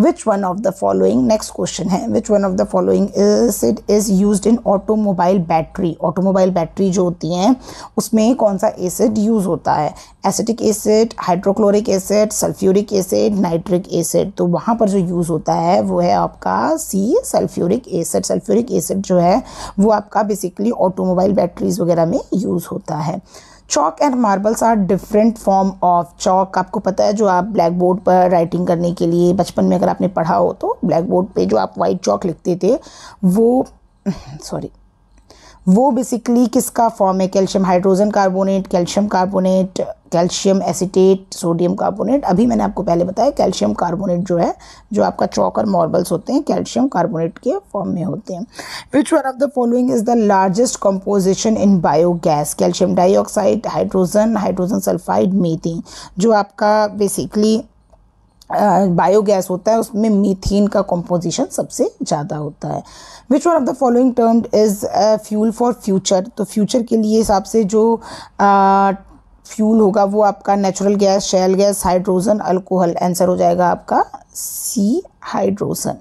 which one of the following next question है which one of the following is it is use in automobile battery automobile battery जो होती हैं उसमें कौन सा एसिड यूज़ होता है acetic acid hydrochloric acid sulphuric acid nitric acid तो वहाँ पर जो यूज़ होता है वो है आपका C sulphuric acid sulphuric acid जो है वो आपका बेसिकली ऑटोमोबाइल बैटरीज वगैरह में यूज़ होता है chalk and marbles are different form of chalk आपको पता है जो आप ब्लैक बोर्ड पर राइटिंग करने के लिए बचपन में अगर आपने पढ़ा हो तो ब्लैक बोर्ड पर जो आप वाइट चॉक लिखते थे वो सॉरी वो बेसिकली किसका फॉर्म है calcium hydrogen carbonate calcium carbonate calcium acetate sodium carbonate अभी मैंने आपको पहले बताया कैल्शियम कार्बोनेट जो है जो आपका चौक और मॉर्बल्स होते हैं कैल्शियम कार्बोनेट के फॉर्म में होते हैं which one of the following is the largest composition in biogas calcium dioxide hydrogen hydrogen sulphide methane जो आपका बेसिकली बायोगैस uh, होता है उसमें मीथेन का कंपोजिशन सबसे ज़्यादा होता है which one of the following term is fuel for future तो फ्यूचर के लिए हिसाब से जो uh, फ्यूल होगा वो आपका natural gas shale gas hydrogen alcohol answer हो जाएगा आपका C hydrogen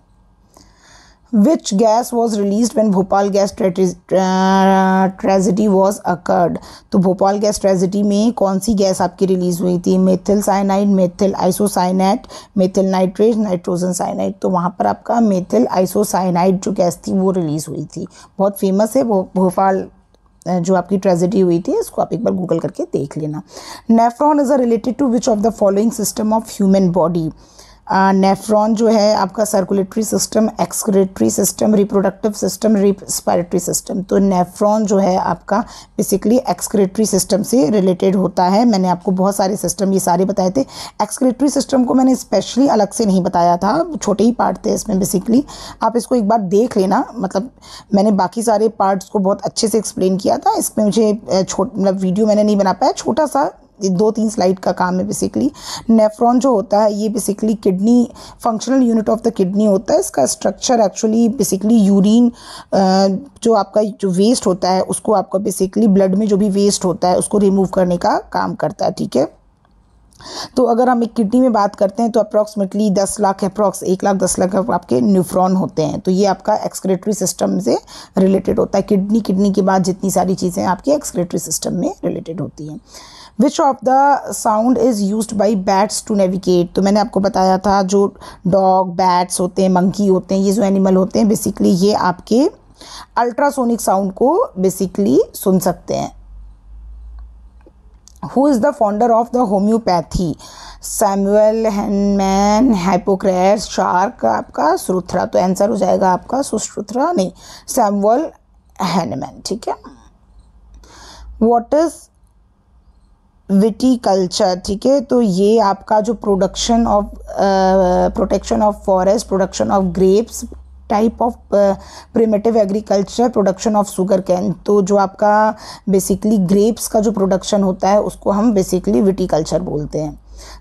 which gas was release when Bhopal gas tragedy was occurred तो भोपाल गैस ट्रेजिडी में कौन सी गैस आपकी रिलीज हुई थी methyl cyanide methyl isocyanate methyl nitrate nitrogen cyanide तो वहाँ पर आपका मेथिल आइसोसाइनाइड जो गैस थी वो रिलीज़ हुई थी बहुत फेमस है वो भोपाल जो आपकी ट्रेजिडी हुई थी इसको आप एक बार गूगल करके देख लेना nephron is a related to which of the following system of human body nephron जो है आपका circulatory system excretory system reproductive system respiratory system तो नेफ्रॉन जो है आपका बेसिकली एक्सक्रेटरी सिस्टम से रिलेटेड होता है मैंने आपको बहुत सारे सिस्टम ये सारे बताए थे एक्सक्रेटरी सिस्टम को मैंने स्पेशली अलग से नहीं बताया था छोटे ही पार्ट थे इसमें बेसिकली आप इसको एक बार देख लेना मतलब मैंने बाकी सारे पार्ट्स को बहुत अच्छे से एक्सप्लेन किया था इसमें मुझे छोट मतलब वीडियो मैंने नहीं बना पाया छोटा सा दो तीन स्लाइड का काम है बेसिकली नेफ्रॉन जो होता है ये basically kidney functional unit of the kidney होता है इसका स्ट्रक्चर एक्चुअली बेसिकली यूरिन जो आपका जो वेस्ट होता है उसको आपका बेसिकली ब्लड में जो भी वेस्ट होता है उसको रिमूव करने का काम करता है ठीक है तो अगर हम एक किडनी में बात करते हैं तो अप्रॉक्सीमेटली दस लाख अप्रॉक्स एक लाख दस लाख आपके न्यूफ्रॉन होते हैं तो ये आपका एक्सक्रेटरी सिस्टम से रिलेटेड होता है किडनी किडनी के बाद जितनी सारी चीज़ें आपके एक्सक्रेटरी सिस्टम में रिलेटेड होती हैं which of the sound is use by bats to navigate तो मैंने आपको बताया था जो डॉग बैट्स होते हैं मंकी होते हैं ये जो एनिमल होते हैं बेसिकली ये आपके अल्ट्रासोनिक साउंड को बेसिकली सुन सकते हैं who is the founder of the homoeopathy Samuel Hahnemann Hippocrates Charaka आपका सुरुथरा तो आंसर हो जाएगा आपका सुश्रुथरा नहीं सैमुअल हैनमैन ठीक है वॉट इज़ कल्चर ठीक है तो ये आपका जो production of protection of forest production of grapes type of primitive agriculture production of sugarcane तो जो आपका बेसिकली ग्रेप्स का जो प्रोडक्शन होता है उसको हम बेसिकली विटीकल्चर बोलते हैं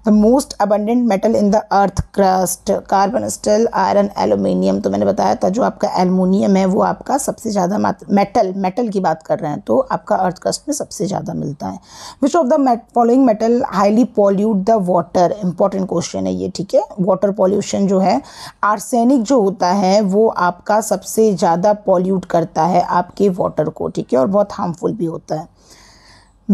the most abundant metal in the earth crust carbon steel iron aluminium तो मैंने बताया था जो आपका एलुमिनियम है वो आपका सबसे ज़्यादा मेटल मेटल की बात कर रहे हैं तो आपका अर्थ क्रस्ट में सबसे ज़्यादा मिलता है which of the following metal highly pollute the water important question है ये ठीक है वाटर पॉल्यूशन जो है आर्सेनिक जो होता है वो आपका सबसे ज़्यादा पॉल्यूट करता है आपके वाटर को ठीक है और बहुत हार्मफुल भी होता है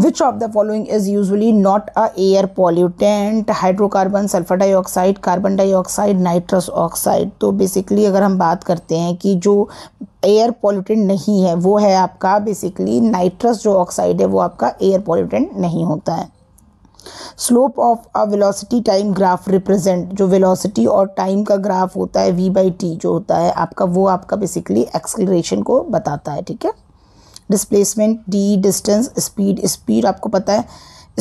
which of the following is usually not a air pollutant hydrocarbon sulphur dioxide carbon dioxide nitrous oxide तो बेसिकली अगर हम बात करते हैं कि जो एयर पॉल्यूटेंट नहीं है वो है आपका बेसिकली नाइट्रस जो ऑक्साइड है वो आपका एयर पॉल्यूटेंट नहीं होता है slope of a velocity time graph represent जो वेलोसिटी और टाइम का ग्राफ होता है वी बाई टी जो होता है आपका वो आपका बेसिकली एक्सलरेशन को बताता है ठीक है displacement d distance speed speed आपको पता है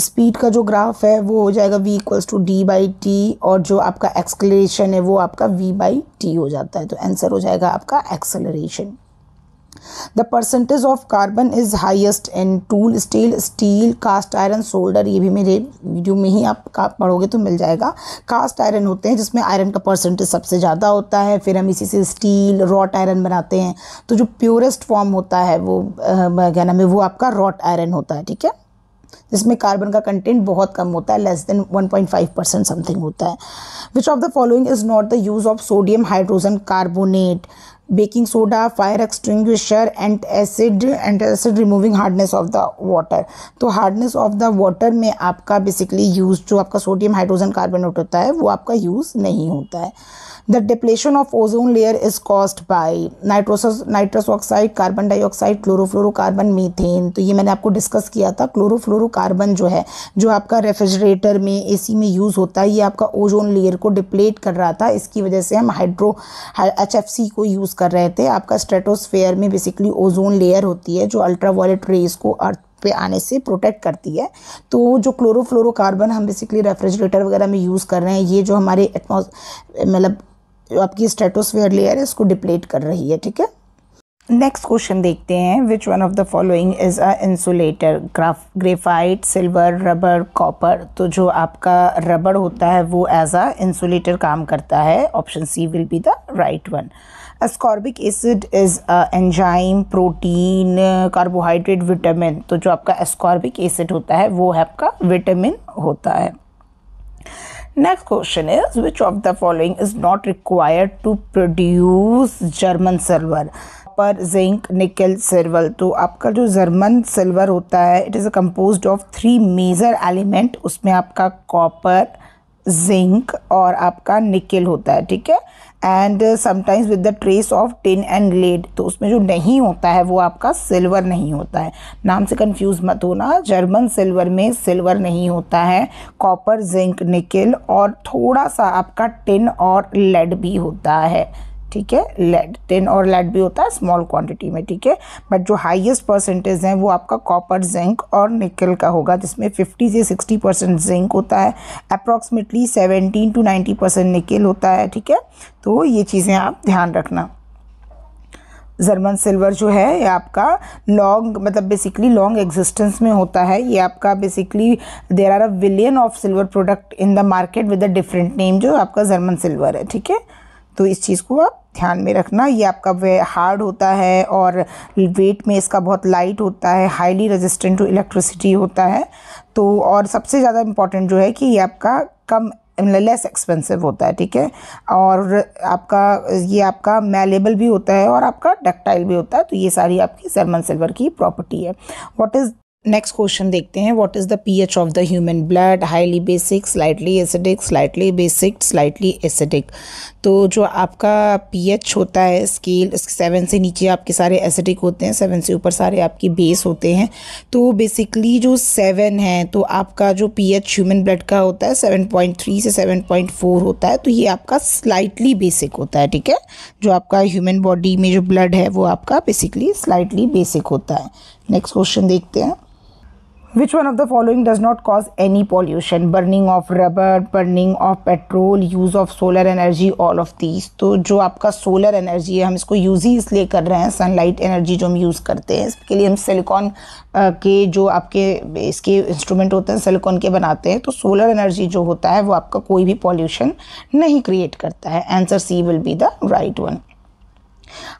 स्पीड का जो ग्राफ है वो हो जाएगा v equals to d by t और जो आपका एक्सेलरेशन है वो आपका v बाई टी हो जाता है तो आंसर हो जाएगा आपका acceleration the percentage of carbon is highest in tool steel steel cast iron solder ये भी मेरे वीडियो में ही आप पढ़ोगे तो मिल जाएगा कास्ट आयरन होते हैं जिसमें आयरन का परसेंटेज सबसे ज़्यादा होता है फिर हम इसी से स्टील रॉट आयरन बनाते हैं तो जो प्योरेस्ट फॉर्म होता है वो क्या नाम है वो आपका रॉट आयरन होता है ठीक है जिसमें कार्बन का कंटेंट बहुत कम होता है लेस देन 1.5 परसेंट समथिंग होता है which of the following is not the use of sodium hydrogen carbonate baking soda fire extinguisher and acid and acid removing hardness of the water तो hardness of the water में आपका basically use जो आपका sodium hydrogen carbonate होता है वो आपका use नहीं होता है the depletion of ozone layer is caused by nitrous nitrous oxide, carbon dioxide, chlorofluorocarbon, methane. तो ये मैंने आपको डिस्कस किया था क्लोरोफ्लोरोकार्बन जो है जो आपका रेफ्रिजरेटर में एसी में यूज़ होता है ये आपका ओजोन लेयर को डिप्लेट कर रहा था इसकी वजह से हम हाइड्रो एच एफ सी को यूज़ कर रहे थे आपका स्ट्रेटोस्फेयर में बेसिकली ओजोन लेयर होती है जो अल्ट्रावायलेट रेज को अर्थ पे आने से प्रोटेक्ट करती है तो जो क्लोरोफ्लोरोकार्बन हम बेसिकली रेफ्रिजरेटर वगैरह में यूज़ कर रहे हैं ये जो हमारे एटमोस मतलब जो आपकी स्ट्रेटोस्फेयर लेयर है इसको डिप्लेट कर रही है ठीक है नेक्स्ट क्वेश्चन देखते हैं which one of the following is a insulator graph graphite silver rubber copper तो जो आपका रबर होता है वो एज अ इंसुलेटर काम करता है option C will be the right one ascorbic acid is a enzyme protein carbohydrate vitamin तो जो आपका एस्कॉर्बिक एसिड होता है वो है आपका विटामिन होता है Next question is which of the following is not required to produce German silver? पर जिंक निकल सिल्वर तो आपका जो जर्मन सिल्वर होता है it is a compose of three major element उसमें आपका कॉपर जिंक और आपका निकल होता है ठीक है and sometimes with the trace of tin and lead तो उसमें जो नहीं होता है वो आपका सिल्वर नहीं होता है नाम से कंफ्यूज मत होना जर्मन सिल्वर में सिल्वर नहीं होता है कॉपर जिंक निकिल और थोड़ा सा आपका टिन और लेड भी होता है ठीक है लेड टेन और लेड भी होता है स्मॉल क्वांटिटी में ठीक है बट जो हाईएस्ट परसेंटेज है वो आपका कॉपर जिंक और निकल का होगा जिसमें 50 से 60 परसेंट जिंक होता है अप्रॉक्सीमेटली 17 टू 90 परसेंट निकल होता है ठीक है तो ये चीज़ें आप ध्यान रखना जर्मन सिल्वर जो है ये आपका लॉन्ग मतलब बेसिकली लॉन्ग एग्जिस्टेंस में होता है ये आपका basically there are a billion of silver product in the market with a different name जो आपका जर्मन सिल्वर है ठीक है तो इस चीज़ को आप ध्यान में रखना ये आपका वे हार्ड होता है और वेट में इसका बहुत लाइट होता है हाईली रेजिस्टेंट टू इलेक्ट्रिसिटी होता है तो और सबसे ज़्यादा इम्पॉर्टेंट जो है कि ये आपका कम लेस एक्सपेंसिव होता है ठीक है और आपका ये आपका मैलेबल भी होता है और आपका डक्टाइल भी होता है तो ये सारी आपकी सरमन सिल्वर की प्रॉपर्टी है व्हाट इज़ नेक्स्ट क्वेश्चन देखते हैं what is the pH of the human blood highly basic slightly acidic slightly basic slightly acidic तो जो आपका पीएच होता है स्केल सेवन से नीचे आपके सारे एसिडिक होते हैं सेवन से ऊपर सारे आपके बेस होते हैं तो बेसिकली जो सेवन है तो आपका जो पीएच ह्यूमन ब्लड का होता है सेवन पॉइंट थ्री से सेवन पॉइंट फोर होता है तो ये आपका स्लाइटली बेसिक होता है ठीक है जो आपका ह्यूमन बॉडी में जो ब्लड है वो आपका बेसिकली स्लाइटली बेसिक होता है नेक्स्ट क्वेश्चन देखते हैं Which one of the following does not cause any pollution? Burning of rubber, burning of petrol, use of solar energy, all of these. तो जो आपका solar energy है हम इसको यूज़ ही इसलिए कर रहे हैं sunlight energy जो हम यूज़ करते हैं इसके लिए हम silicon के जो आपके इसके इंस्ट्रूमेंट होते हैं silicon के बनाते हैं तो solar energy जो होता है वो आपका कोई भी pollution नहीं create करता है Answer C will be the right one.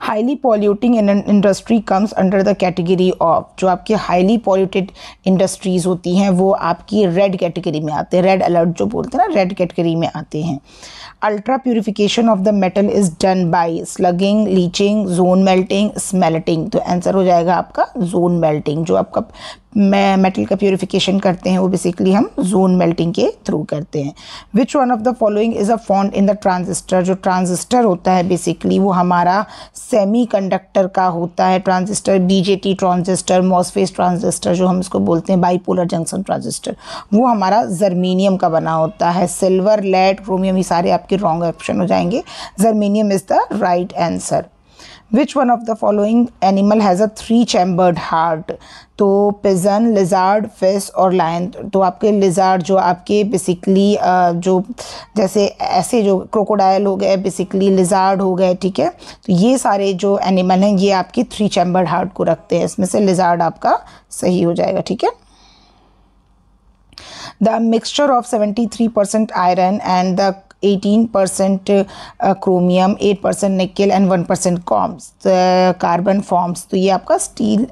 Highly polluting industry comes under the category of जो आपकी हाईली पॉल्यूटेड इंडस्ट्रीज़ होती हैं वो आपकी रेड कैटेगरी में आते हैं रेड अलर्ट जो बोलते हैं ना रेड कैटेगरी में आते हैं ultra purification of the metal is done by slagging leaching zone melting smelting तो आंसर हो जाएगा आपका जोन मेल्टिंग जो आपका मेटल का प्योरीफिकेशन करते हैं वो बेसिकली हम जोन मेल्टिंग के थ्रू करते हैं which one of the following is a found in the transistor जो ट्रांजिस्टर होता है बेसिकली वो हमारा सेमी कंडक्टर का होता है transistor BJT transistor MOSFET transistor जो हम इसको बोलते हैं बाईपोलर जंक्शन ट्रांजिस्टर वो हमारा जर्मीनियम का बना होता है सिल्वर लेड क्रोमियम ये सारे आपके रॉन्ग ऑप्शन हो जाएंगे germanium is the right answer which one of the following animal has a three chambered heart तो पिजन लिजार्ड फिस और लाइन तो आपके लिजार्ड जो आपके बेसिकली जो जैसे ऐसे जो क्रोकोडाइल हो गए बेसिकली लिजार्ड हो गए ठीक है तो ये सारे जो एनिमल हैं ये आपके थ्री चैम्बर्ड हार्ट को रखते हैं इसमें से लिजार्ड आपका सही हो जाएगा ठीक है the mixture of 73% iron and the eighteen percent chromium eight percent nickel and one percent comes carbon forms तो ये आपका स्टील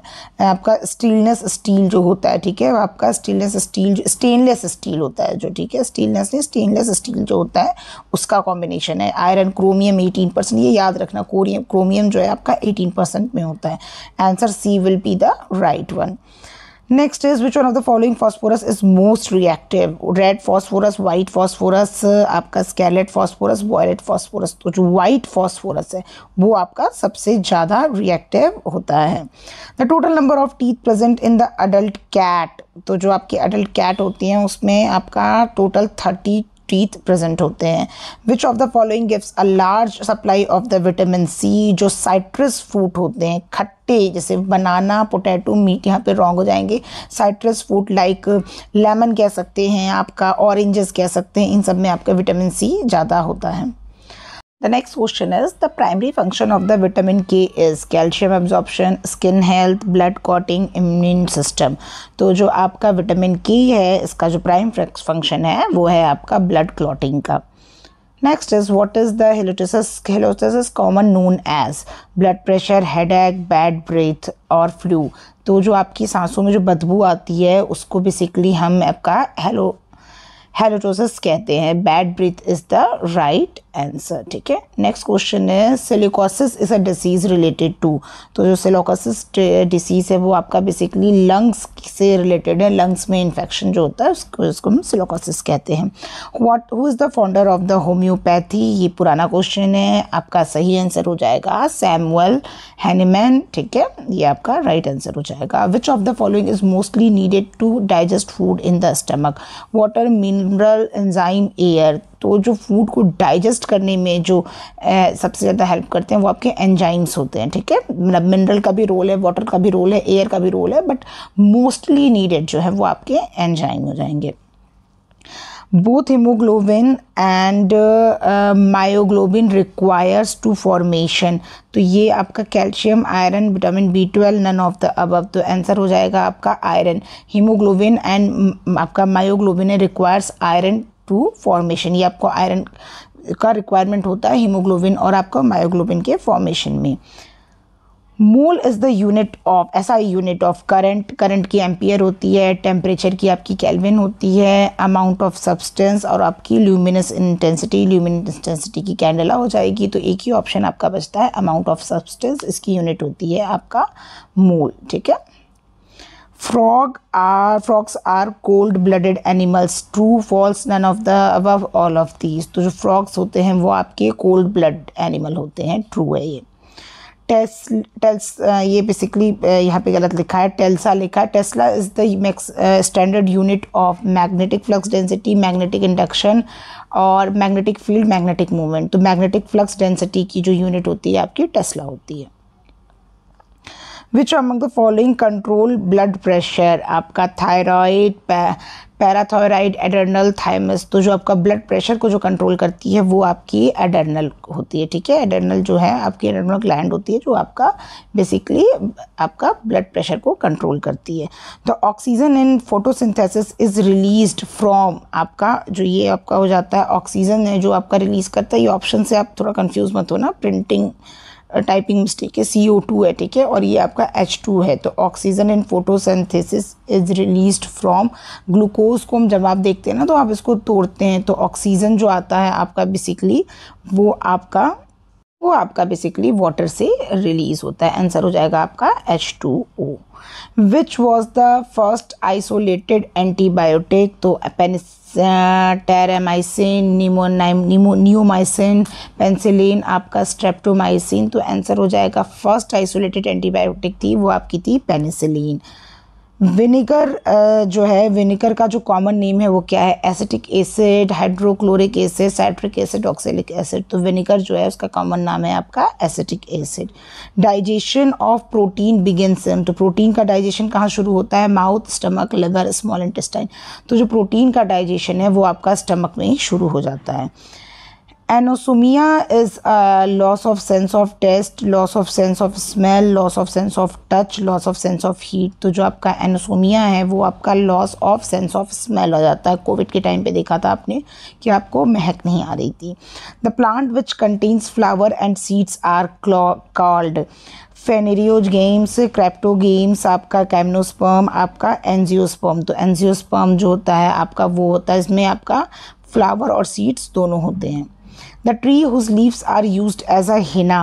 आपका स्टीलनेस स्टील जो होता है ठीक है आपका स्टीलनेस स्टील स्टेनलेस स्टील होता है जो ठीक है स्टीलनेस नहीं स्टेनलेस स्टील जो होता है उसका कॉम्बिनेशन है आयरन क्रोमियम एटीन परसेंट ये याद रखना क्रोमियम क्रोमियम जो है आपका एटीन परसेंट में होता है answer C will be the right one next is which one of the following phosphorus is most reactive red phosphorus white phosphorus आपका स्केलेट फॉस्फोरस वॉयलेट फॉस्फोरस तो जो वाइट फॉस्फोरस है वो आपका सबसे ज़्यादा रिएक्टिव होता है the total number of teeth present in the adult cat तो जो आपकी अडल्ट कैट होती हैं उसमें आपका टोटल थर्टी टीथ प्रेजेंट होते हैं which of the following gives a large supply of the vitamin C जो साइट्रस फ्रूट होते हैं खट्टे जैसे बनाना पोटैटो मीट यहाँ पे रॉन्ग हो जाएंगे साइट्रस फ्रूट लाइक लेमन कह सकते हैं आपका ऑरेंजेस कह सकते हैं इन सब में आपका विटामिन सी ज़्यादा होता है The next question is the primary function of the vitamin K is calcium absorption, skin health, blood clotting, immune system. तो जो आपका विटामिन के है इसका जो प्राइम फंक्शन है वो है आपका ब्लड क्लॉटिंग का next is what is the halitosis halitosis is common known as blood pressure headache bad breath और फ्लू तो जो आपकी सांसों में जो बदबू आती है उसको बेसिकली हम आपका हेलो हेलोटोसिस कहते हैं bad breath is the right answer ठीक है नेक्स्ट क्वेश्चन है silicosis is a disease related to तो जो सिलोकोसिस डिसीज़ है वो आपका बेसिकली लंग्स से रिलेटेड है लंग्स में इन्फेक्शन जो होता है उसको उसको हम सिलोकोसिस कहते हैं what who is the founder of the homoeopathy ये पुराना क्वेश्चन है आपका सही आंसर हो जाएगा सैमुअल हैनीमैन ठीक है ये आपका राइट right आंसर हो जाएगा which of the following is mostly needed to digest food in the stomach water mineral enzyme air तो जो फूड को डाइजेस्ट करने में जो ए, सबसे ज़्यादा हेल्प करते हैं वो आपके एंजाइम्स होते हैं ठीक है मतलब मिनरल का भी रोल है वाटर का भी रोल है एयर का भी रोल है बट मोस्टली नीडेड जो है वो आपके एंजाइम हो जाएंगे both haemoglobin and myoglobin requires to formation तो ये आपका calcium iron vitamin B twelve none of the above तो आंसर हो जाएगा आपका आयरन हीमोग्लोबिन एंड आपका myoglobin requires iron to formation ये आपको आयरन का रिक्वायरमेंट होता है हीमोग्लोबिन और आपका मायोग्लोबिन के फॉर्मेशन में mole is the unit of ऐसा यूनिट ऑफ करंट करंट की एम्पियर होती है टेम्परेचर की आपकी कैलविन होती है अमाउंट ऑफ सब्सटेंस और आपकी ल्यूमिनस इंटेंसिटी ल्यूमिन इंटेंसिटी की कैंडला हो जाएगी तो एक ही ऑप्शन आपका बचता है अमाउंट ऑफ सब्सटेंस इसकी यूनिट होती है आपका मोल ठीक है frog are frogs are cold blooded animals true false none of the above all of these तो जो frogs होते हैं वो आपके cold blood animal होते हैं true है ये टेस टेल्स ये बेसिकली यहाँ पे गलत लिखा है टेल्सा लिखा है tesla is the max standard unit of magnetic flux density magnetic induction और मैग्नेटिक फील्ड मैग्नेटिक मूवमेंट तो मैग्नेटिक फ्लक्स डेंसिटी की जो यूनिट होती है आपकी टेस्ला होती है which among the following control blood pressure आपका थायराइड पैराथायराइड एडर्नल थायमस तो जो आपका ब्लड प्रेशर को जो कंट्रोल करती है वो आपकी एडर्नल होती है ठीक है एडर्नल जो है आपकी एडर्नल ग्लैंड होती है जो आपका बेसिकली आपका ब्लड प्रेशर को कंट्रोल करती है तो oxygen in photosynthesis is release from आपका जो ये आपका हो जाता है ऑक्सीजन है जो आपका रिलीज़ करता है ये ऑप्शन से आप थोड़ा कन्फ्यूज़ मत होना प्रिंटिंग टाइपिंग मिस्टेक है सी ओ टू है ठीक है और ये आपका एच टू है तो oxygen and photosynthesis is release from glucose को हम जब आप देखते हैं ना तो आप इसको तोड़ते हैं तो ऑक्सीजन जो आता है आपका बेसिकली वो आपका वो आपका बेसिकली वाटर से रिलीज होता है आंसर हो जाएगा आपका H two O which was the first isolated antibiotic तो पेनिस टेरामाइसिन नियोमाइसिन पेंसिलिन आपका स्ट्रेप्टोमाइसिन तो आंसर हो जाएगा फर्स्ट आइसोलेटेड एंटीबायोटिक थी वो आपकी थी पेनिसिलिन विनेगर जो है विनेगर का जो कॉमन नेम है वो क्या है acetic acid hydrochloric acid citric acid oxalic acid तो विनेगर जो है उसका कॉमन नाम है आपका acetic acid digestion of protein begins तो प्रोटीन का डाइजेशन कहाँ शुरू होता है mouth stomach liver small intestine तो जो प्रोटीन का डाइजेशन है वो आपका स्टमक में ही शुरू हो जाता है anosmia is loss of sense of taste loss of sense of smell loss of sense of touch loss of sense of heat तो जो आपका एनोसोमिया है वो आपका loss of sense of smell हो जाता है कोविड के टाइम पे देखा था आपने कि आपको महक नहीं आ रही थी the plant which contains flower and seeds are called phanerogams cryptogams आपका कैमनोस्पर्म आपका एनजियोस्पर्म तो एनजियोस्पर्म जो होता है आपका वो होता है इसमें आपका फ्लावर और सीड्स दोनों होते हैं the tree whose leaves are use as a henna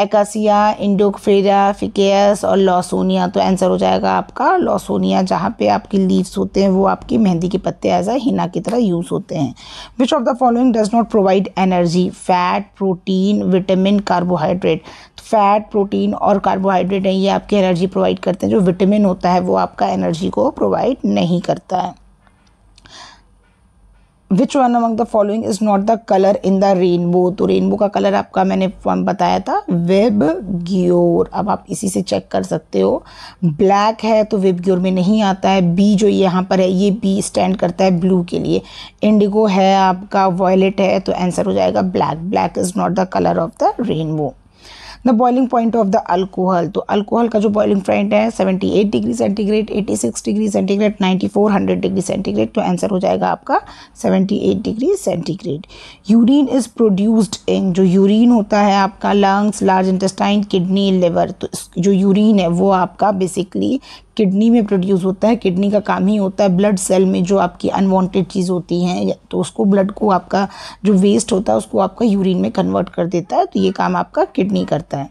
acacia indigofera ficus और लॉसोनिया तो आंसर हो जाएगा आपका लॉसोनिया जहाँ पे आपकी लीव्स होते हैं वो आपकी मेहंदी के पत्ते एज आ हिना की तरह यूज़ होते हैं which of the following does not provide energy fat protein vitamin carbohydrate तो फैट प्रोटीन और कार्बोहाइड्रेट हैं ये आपकी एनर्जी प्रोवाइड करते हैं जो विटामिन होता है वो आपका एनर्जी को प्रोवाइड नहीं करता है which one among the following is not the colour in the rainbow तो रेनबो का कलर आपका मैंने फॉर्म बताया था वेब ग्योर अब आप इसी से चेक कर सकते हो ब्लैक है तो वेब ग्योर में नहीं आता है बी जो यहाँ पर है ये बी स्टैंड करता है ब्लू के लिए इंडिगो है आपका वॉयलेट है तो आंसर हो जाएगा black black is not the colour of the rainbow the boiling point of the alcohol तो अल्कोहल का जो बॉइलिंग पॉइंट है seventy eight degree centigrade eighty six degree centigrade ninety four hundred degree centigrade तो answer हो जाएगा आपका seventy eight degree centigrade urine is produced in जो urine होता है आपका lungs large intestine kidney liver तो जो यूरिन है वो आपका बेसिकली किडनी में प्रोड्यूस होता है किडनी का काम ही होता है ब्लड सेल में जो आपकी अनवांटेड चीज़ होती है तो उसको ब्लड को आपका जो वेस्ट होता है उसको आपका यूरिन में कन्वर्ट कर देता है तो ये काम आपका किडनी करता है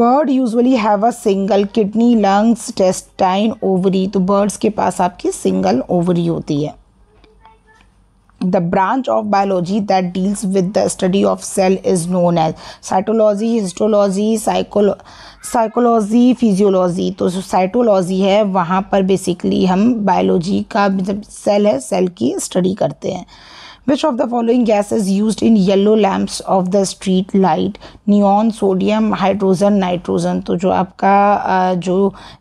bird usually have a single kidney lungs intestine ovary तो बर्ड्स के पास आपकी सिंगल ओवरी होती है the branch of biology that deals with the study of cell is known as cytology histology psycholo psychology physiology तो जो cytology है वहाँ पर बेसिकली हम बायोलॉजी का जब सेल है सेल की स्टडी करते हैं which of the following gas is used in yellow lamps of the street light neon sodium hydrogen nitrogen तो जो आपका जो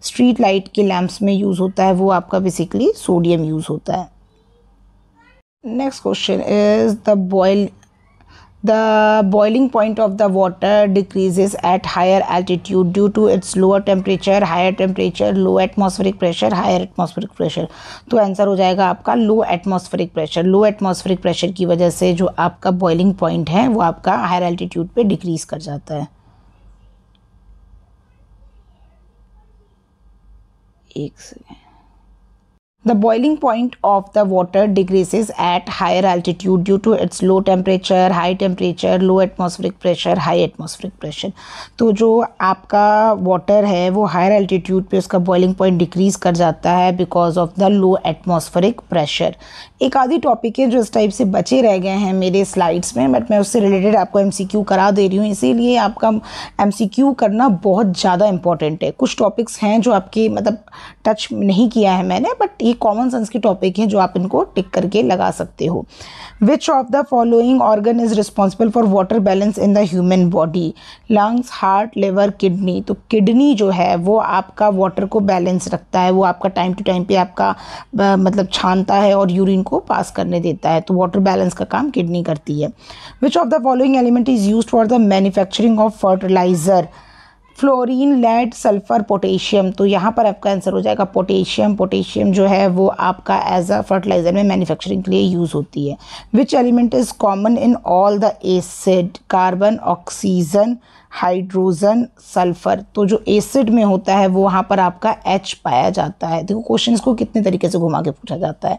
स्ट्रीट लाइट के लैम्प्स में यूज़ होता है वो आपका बेसिकली सोडियम यूज़ होता है next question is the boil the boiling point of the water decreases at higher altitude due to its lower temperature higher temperature low atmospheric pressure higher atmospheric pressure तो answer हो जाएगा आपका low atmospheric pressure low atmospheric pressure की वजह से जो आपका boiling point है वो आपका हायर एल्टीट्यूड पे डिक्रीज़ कर जाता है एक second The boiling point of the water decreases at higher altitude due to its low temperature, high temperature, low atmospheric pressure, high atmospheric pressure. तो जो आपका water है वो higher altitude पे उसका boiling point decrease कर जाता है because of the low atmospheric pressure. एक आधी टॉपिक है जो इस टाइप से बचे रह गए हैं मेरे स्लाइड्स में बट मैं उससे रिलेटेड आपको एमसीक्यू करा दे रही हूँ इसीलिए आपका एमसीक्यू करना बहुत ज़्यादा इंपॉर्टेंट है कुछ टॉपिक्स हैं जो आपके मतलब टच नहीं किया है मैंने बट ये कॉमन सेंस के टॉपिक हैं जो आप इनको टिक करके लगा सकते हो which of the following organ is responsible for water balance in the human body lungs heart liver kidney तो किडनी जो है वो आपका वाटर को बैलेंस रखता है वो आपका टाइम टू टाइम पे आपका मतलब छानता है और यूरिन को पास करने देता है तो वाटर बैलेंस का काम किडनी करती है which of the following element is use for the manufacturing of fertiliser fluorine lead sulphur potassium तो यहाँ पर आपका आंसर हो जाएगा पोटेशियम पोटेशियम जो है वो आपका एज अ फर्टिलाइज़र में मैन्युफैक्चरिंग के लिए यूज़ होती है which element is common in all the acid carbon oxygen hydrogen sulphur तो जो एसिड में होता है वो वहाँ पर आपका एच पाया जाता है देखो क्वेश्चन को कितने तरीके से घुमा के पूछा जाता है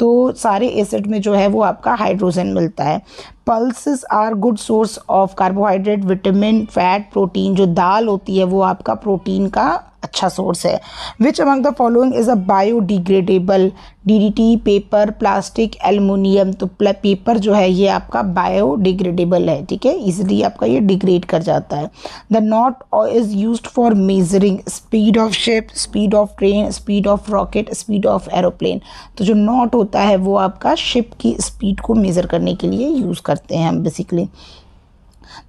तो सारे एसिड में जो है वो आपका हाइड्रोजन मिलता है pulses are good source of carbohydrate vitamin fat protein जो दाल होती है वो आपका प्रोटीन का अच्छा सोर्स है which among the following is a biodegradable डी पेपर प्लास्टिक एलमोनियम तो पेपर जो है ये आपका बायोडिग्रेडेबल है ठीक है इजिली आपका ये डिग्रेड कर जाता है the knot is use for measuring speed of ship speed of train speed of rocket speed of aeroplane तो जो नॉट होता है वो आपका शिप की स्पीड को मेज़र करने के लिए यूज़ करते हैं हम basically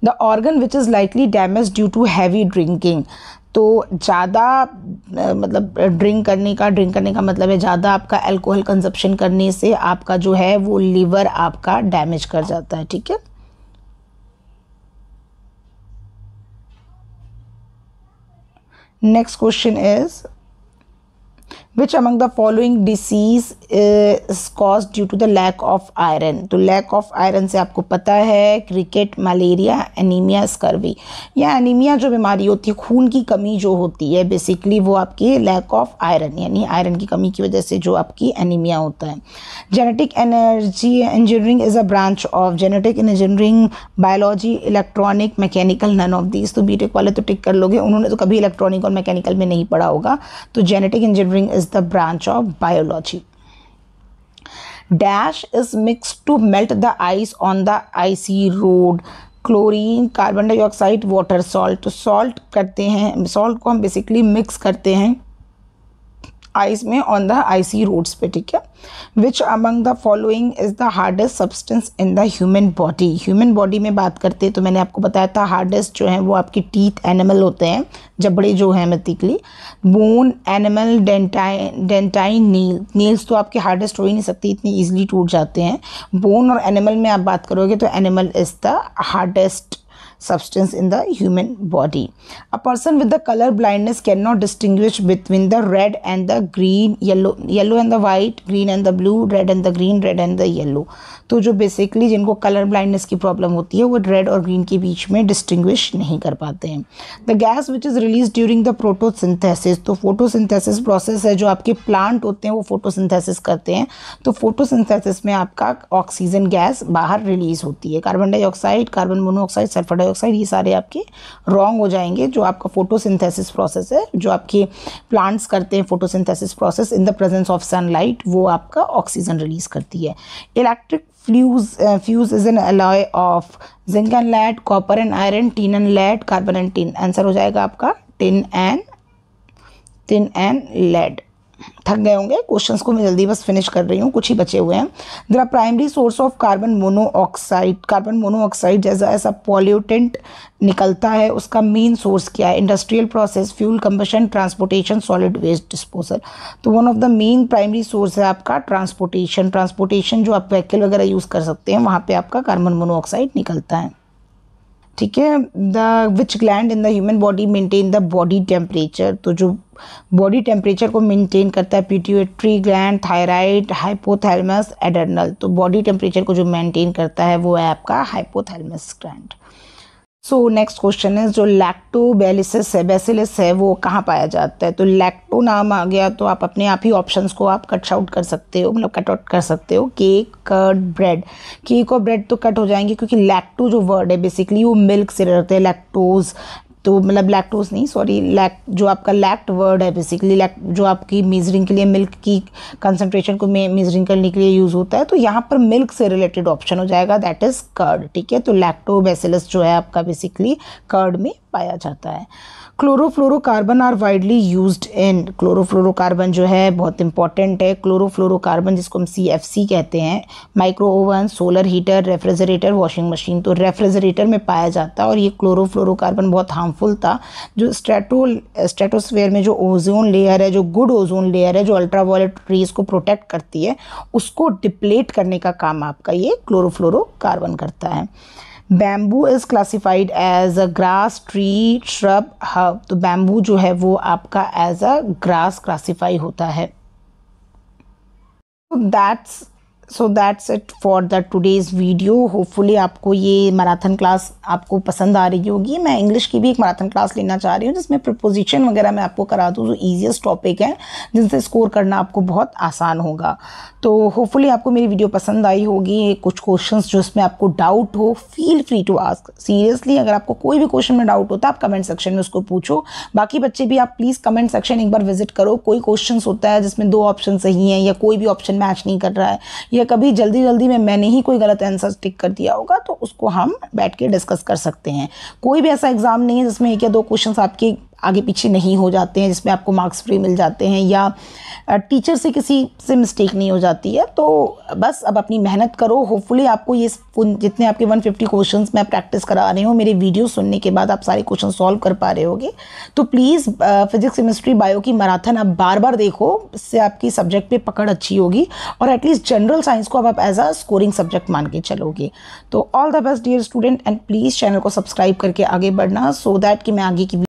the organ which is likely damage due to heavy drinking तो ज़्यादा मतलब ड्रिंक करने का ड्रिंक करने का मतलब है ज़्यादा आपका अल्कोहल कंजप्शन करने से आपका जो है वो लीवर आपका डैमेज कर जाता है ठीक है next question is which among the following disease is cause due to the lack of iron तो लैक ऑफ आयरन से आपको पता है क्रिकेट मलेरिया एनीमिया स्कर्वी या एनीमिया जो बीमारी होती है खून की कमी जो होती है बेसिकली वो आपकी लैक ऑफ आयरन यानी आयरन की कमी की वजह से जो आपकी एनीमिया होता है genetic energy engineering is a branch of genetic engineering biology electronic mechanical none of these तो बीटेक वाले तो टिक कर लोगे उन्होंने तो कभी इलेक्ट्रॉनिक और मैकेनिकल में नहीं पढ़ा होगा तो genetic engineering is is the branch of biology. Dash is mixed to melt the ice on the icy road. Chlorine carbon dioxide water salt salt करते हैं सॉल्ट को हम बेसिकली मिक्स करते हैं आइस में ऑन द आईसी रोड्स पे ठीक है which among the following is the hardest substance in the human body human body में बात करते तो मैंने आपको बताया था हार्डेस्ट जो है वो आपके टीथ एनिमल होते हैं जबड़े जो हैं मेथिकली bone enamel dentine dentine nail nails तो आपके हार्डेस्ट हो ही नहीं सकती इतनी ईजिली टूट जाते हैं बोन और एनिमल में आप बात करोगे तो enamel is the hardest substance in the human body. A person with the color blindness cannot distinguish between the red and the green, yellow, yellow and the white, green and the blue, red and the green, red and the yellow. तो जो basically जिनको colour blindness की problem होती है वो red और green के बीच में डिस्टिंग्विश नहीं कर पाते हैं the gas which is release during the photosynthesis तो फोटोसिंथेसिस प्रोसेस है जो आपके प्लांट होते हैं वो फोटोसिंथेसिस करते हैं तो फोटोसिंथेसिस में आपका ऑक्सीजन गैस बाहर रिलीज होती है carbon dioxide carbon monoxide sulphur dioxide ये सारे आपके रॉन्ग हो जाएंगे जो आपका फोटोसिंथेसिस प्रोसेस है जो आपके प्लांट्स करते हैं photosynthesis process in the presence of sunlight वो आपका ऑक्सीजन रिलीज करती है electric fuse fuse is an alloy of zinc and lead copper and iron tin and lead carbon and tin answer हो जाएगा आपका tin and tin and lead थक गए होंगे क्वेश्चंस को मैं जल्दी बस फिनिश कर रही हूँ कुछ ही बचे हुए हैं the primary source of carbon monoxide carbon monoxide जैसा ऐसा पॉल्यूटेंट निकलता है उसका मेन सोर्स क्या है industrial process fuel combustion transportation solid waste disposal तो one of the main primary source है आपका ट्रांसपोर्टेशन ट्रांसपोर्टेशन जो आप वहीकल वगैरह यूज़ कर सकते हैं वहाँ पर आपका कार्बन मोनोऑक्साइड निकलता है ठीक है the which gland in the human body maintain the body temperature तो जो बॉडी टेम्परेचर को मेंटेन करता है pituitary gland thyroid hypothalamus adrenal तो बॉडी टेम्परेचर को जो मेंटेन करता है वो है आपका hypothalamus gland so next question है जो लैक्टोबेलिसिस है बेसिलिस है वो कहाँ पाया जाता है तो लैक्टो नाम आ गया तो आप अपने आप ही ऑप्शंस को आप कट आउट कर सकते हो मतलब कट आउट कर सकते हो केक कर्ड ब्रेड केक और ब्रेड तो कट हो जाएंगे क्योंकि लैक्टो जो वर्ड है बेसिकली वो मिल्क से रहते हैं लैक्टोज तो मतलब लैक्टोज नहीं सॉरी लैक जो आपका लैक्ट वर्ड है बेसिकली लैक जो आपकी मेजरिंग के लिए मिल्क की कंसनट्रेशन को मेजरिंग करने के लिए यूज़ होता है तो यहाँ पर मिल्क से रिलेटेड ऑप्शन हो जाएगा दैट इज़ कर्ड ठीक है तो लैक्टोबेसिलस जो है आपका बेसिकली कर्ड में पाया जाता है chlorofluorocarbon are widely used in chlorofluorocarbon जो है बहुत इंपॉर्टेंट है क्लोरोफ्लोरोकार्बन जिसको हम सी एफ सी कहते हैं micro oven solar heater refrigerator washing machine तो रेफ्रिजरेटर में पाया जाता है और ये क्लोरोफ्लोरोकार्बन बहुत हार्मफुल था जो स्ट्रेटो स्ट्रेटोस्फेयर में जो ओजोन लेयर है जो गुड ओजोन लेयर है जो अल्ट्रा वॉलेट रेज को प्रोटेक्ट करती है उसको डिप्लेट करने का काम आपका ये क्लोरोफ्लोरोकार्बन करता है bamboo is classified as a grass tree shrub herb तो बैम्बू जो है वो आपका एज अ ग्रास क्लासीफाई होता है that's so that's it for the today's video hopefully आपको ये मैराथन क्लास आपको पसंद आ रही होगी मैं इंग्लिश की भी एक मैराथन क्लास लेना चाह रही हूँ जिसमें प्रपोजिशन वगैरह मैं आपको करा दूँ जो ईजिएस्ट टॉपिक है जिनसे स्कोर करना आपको बहुत आसान होगा तो होपफुली आपको मेरी वीडियो पसंद आई होगी कुछ क्वेश्चन जो इसमें आपको डाउट हो feel free to ask seriously अगर आपको कोई भी क्वेश्चन में डाउट होता है आप कमेंट सेक्शन में उसको पूछो बाकी बच्चे भी आप प्लीज़ कमेंट सेक्शन एक बार विजिट करो कोई क्वेश्चन होता है जिसमें दो ऑप्शन सही हैं या कोई भी ऑप्शन मैच नहीं कर रहा है या कभी जल्दी जल्दी में मैंने ही कोई गलत आंसर टिक कर दिया होगा तो उसको हम बैठ के डिस्कस कर सकते हैं कोई भी ऐसा एग्ज़ाम नहीं है जिसमें एक या दो क्वेश्चन आपके आगे पीछे नहीं हो जाते हैं जिसमें आपको मार्क्स फ्री मिल जाते हैं या टीचर से किसी से मिस्टेक नहीं हो जाती है तो बस अब अपनी मेहनत करो होपफुली आपको ये जितने आपके 150 फिफ्टी क्वेश्चन मैं प्रैक्टिस करा रही हूँ मेरे वीडियो सुनने के बाद आप सारे क्वेश्चन सॉल्व कर पा रहे होगे तो प्लीज़ फिजिक्स केमिस्ट्री बायो की मैराथन आप बार बार देखो इससे आपकी सब्जेक्ट पर पकड़ अच्छी होगी और एटलीस्ट जनरल साइंस को अब आप एज अ स्कोरिंग सब्जेक्ट मान के चलोगे तो all the best dear student and please channel को सब्सक्राइब करके आगे बढ़ना सो दैट कि मैं आगे की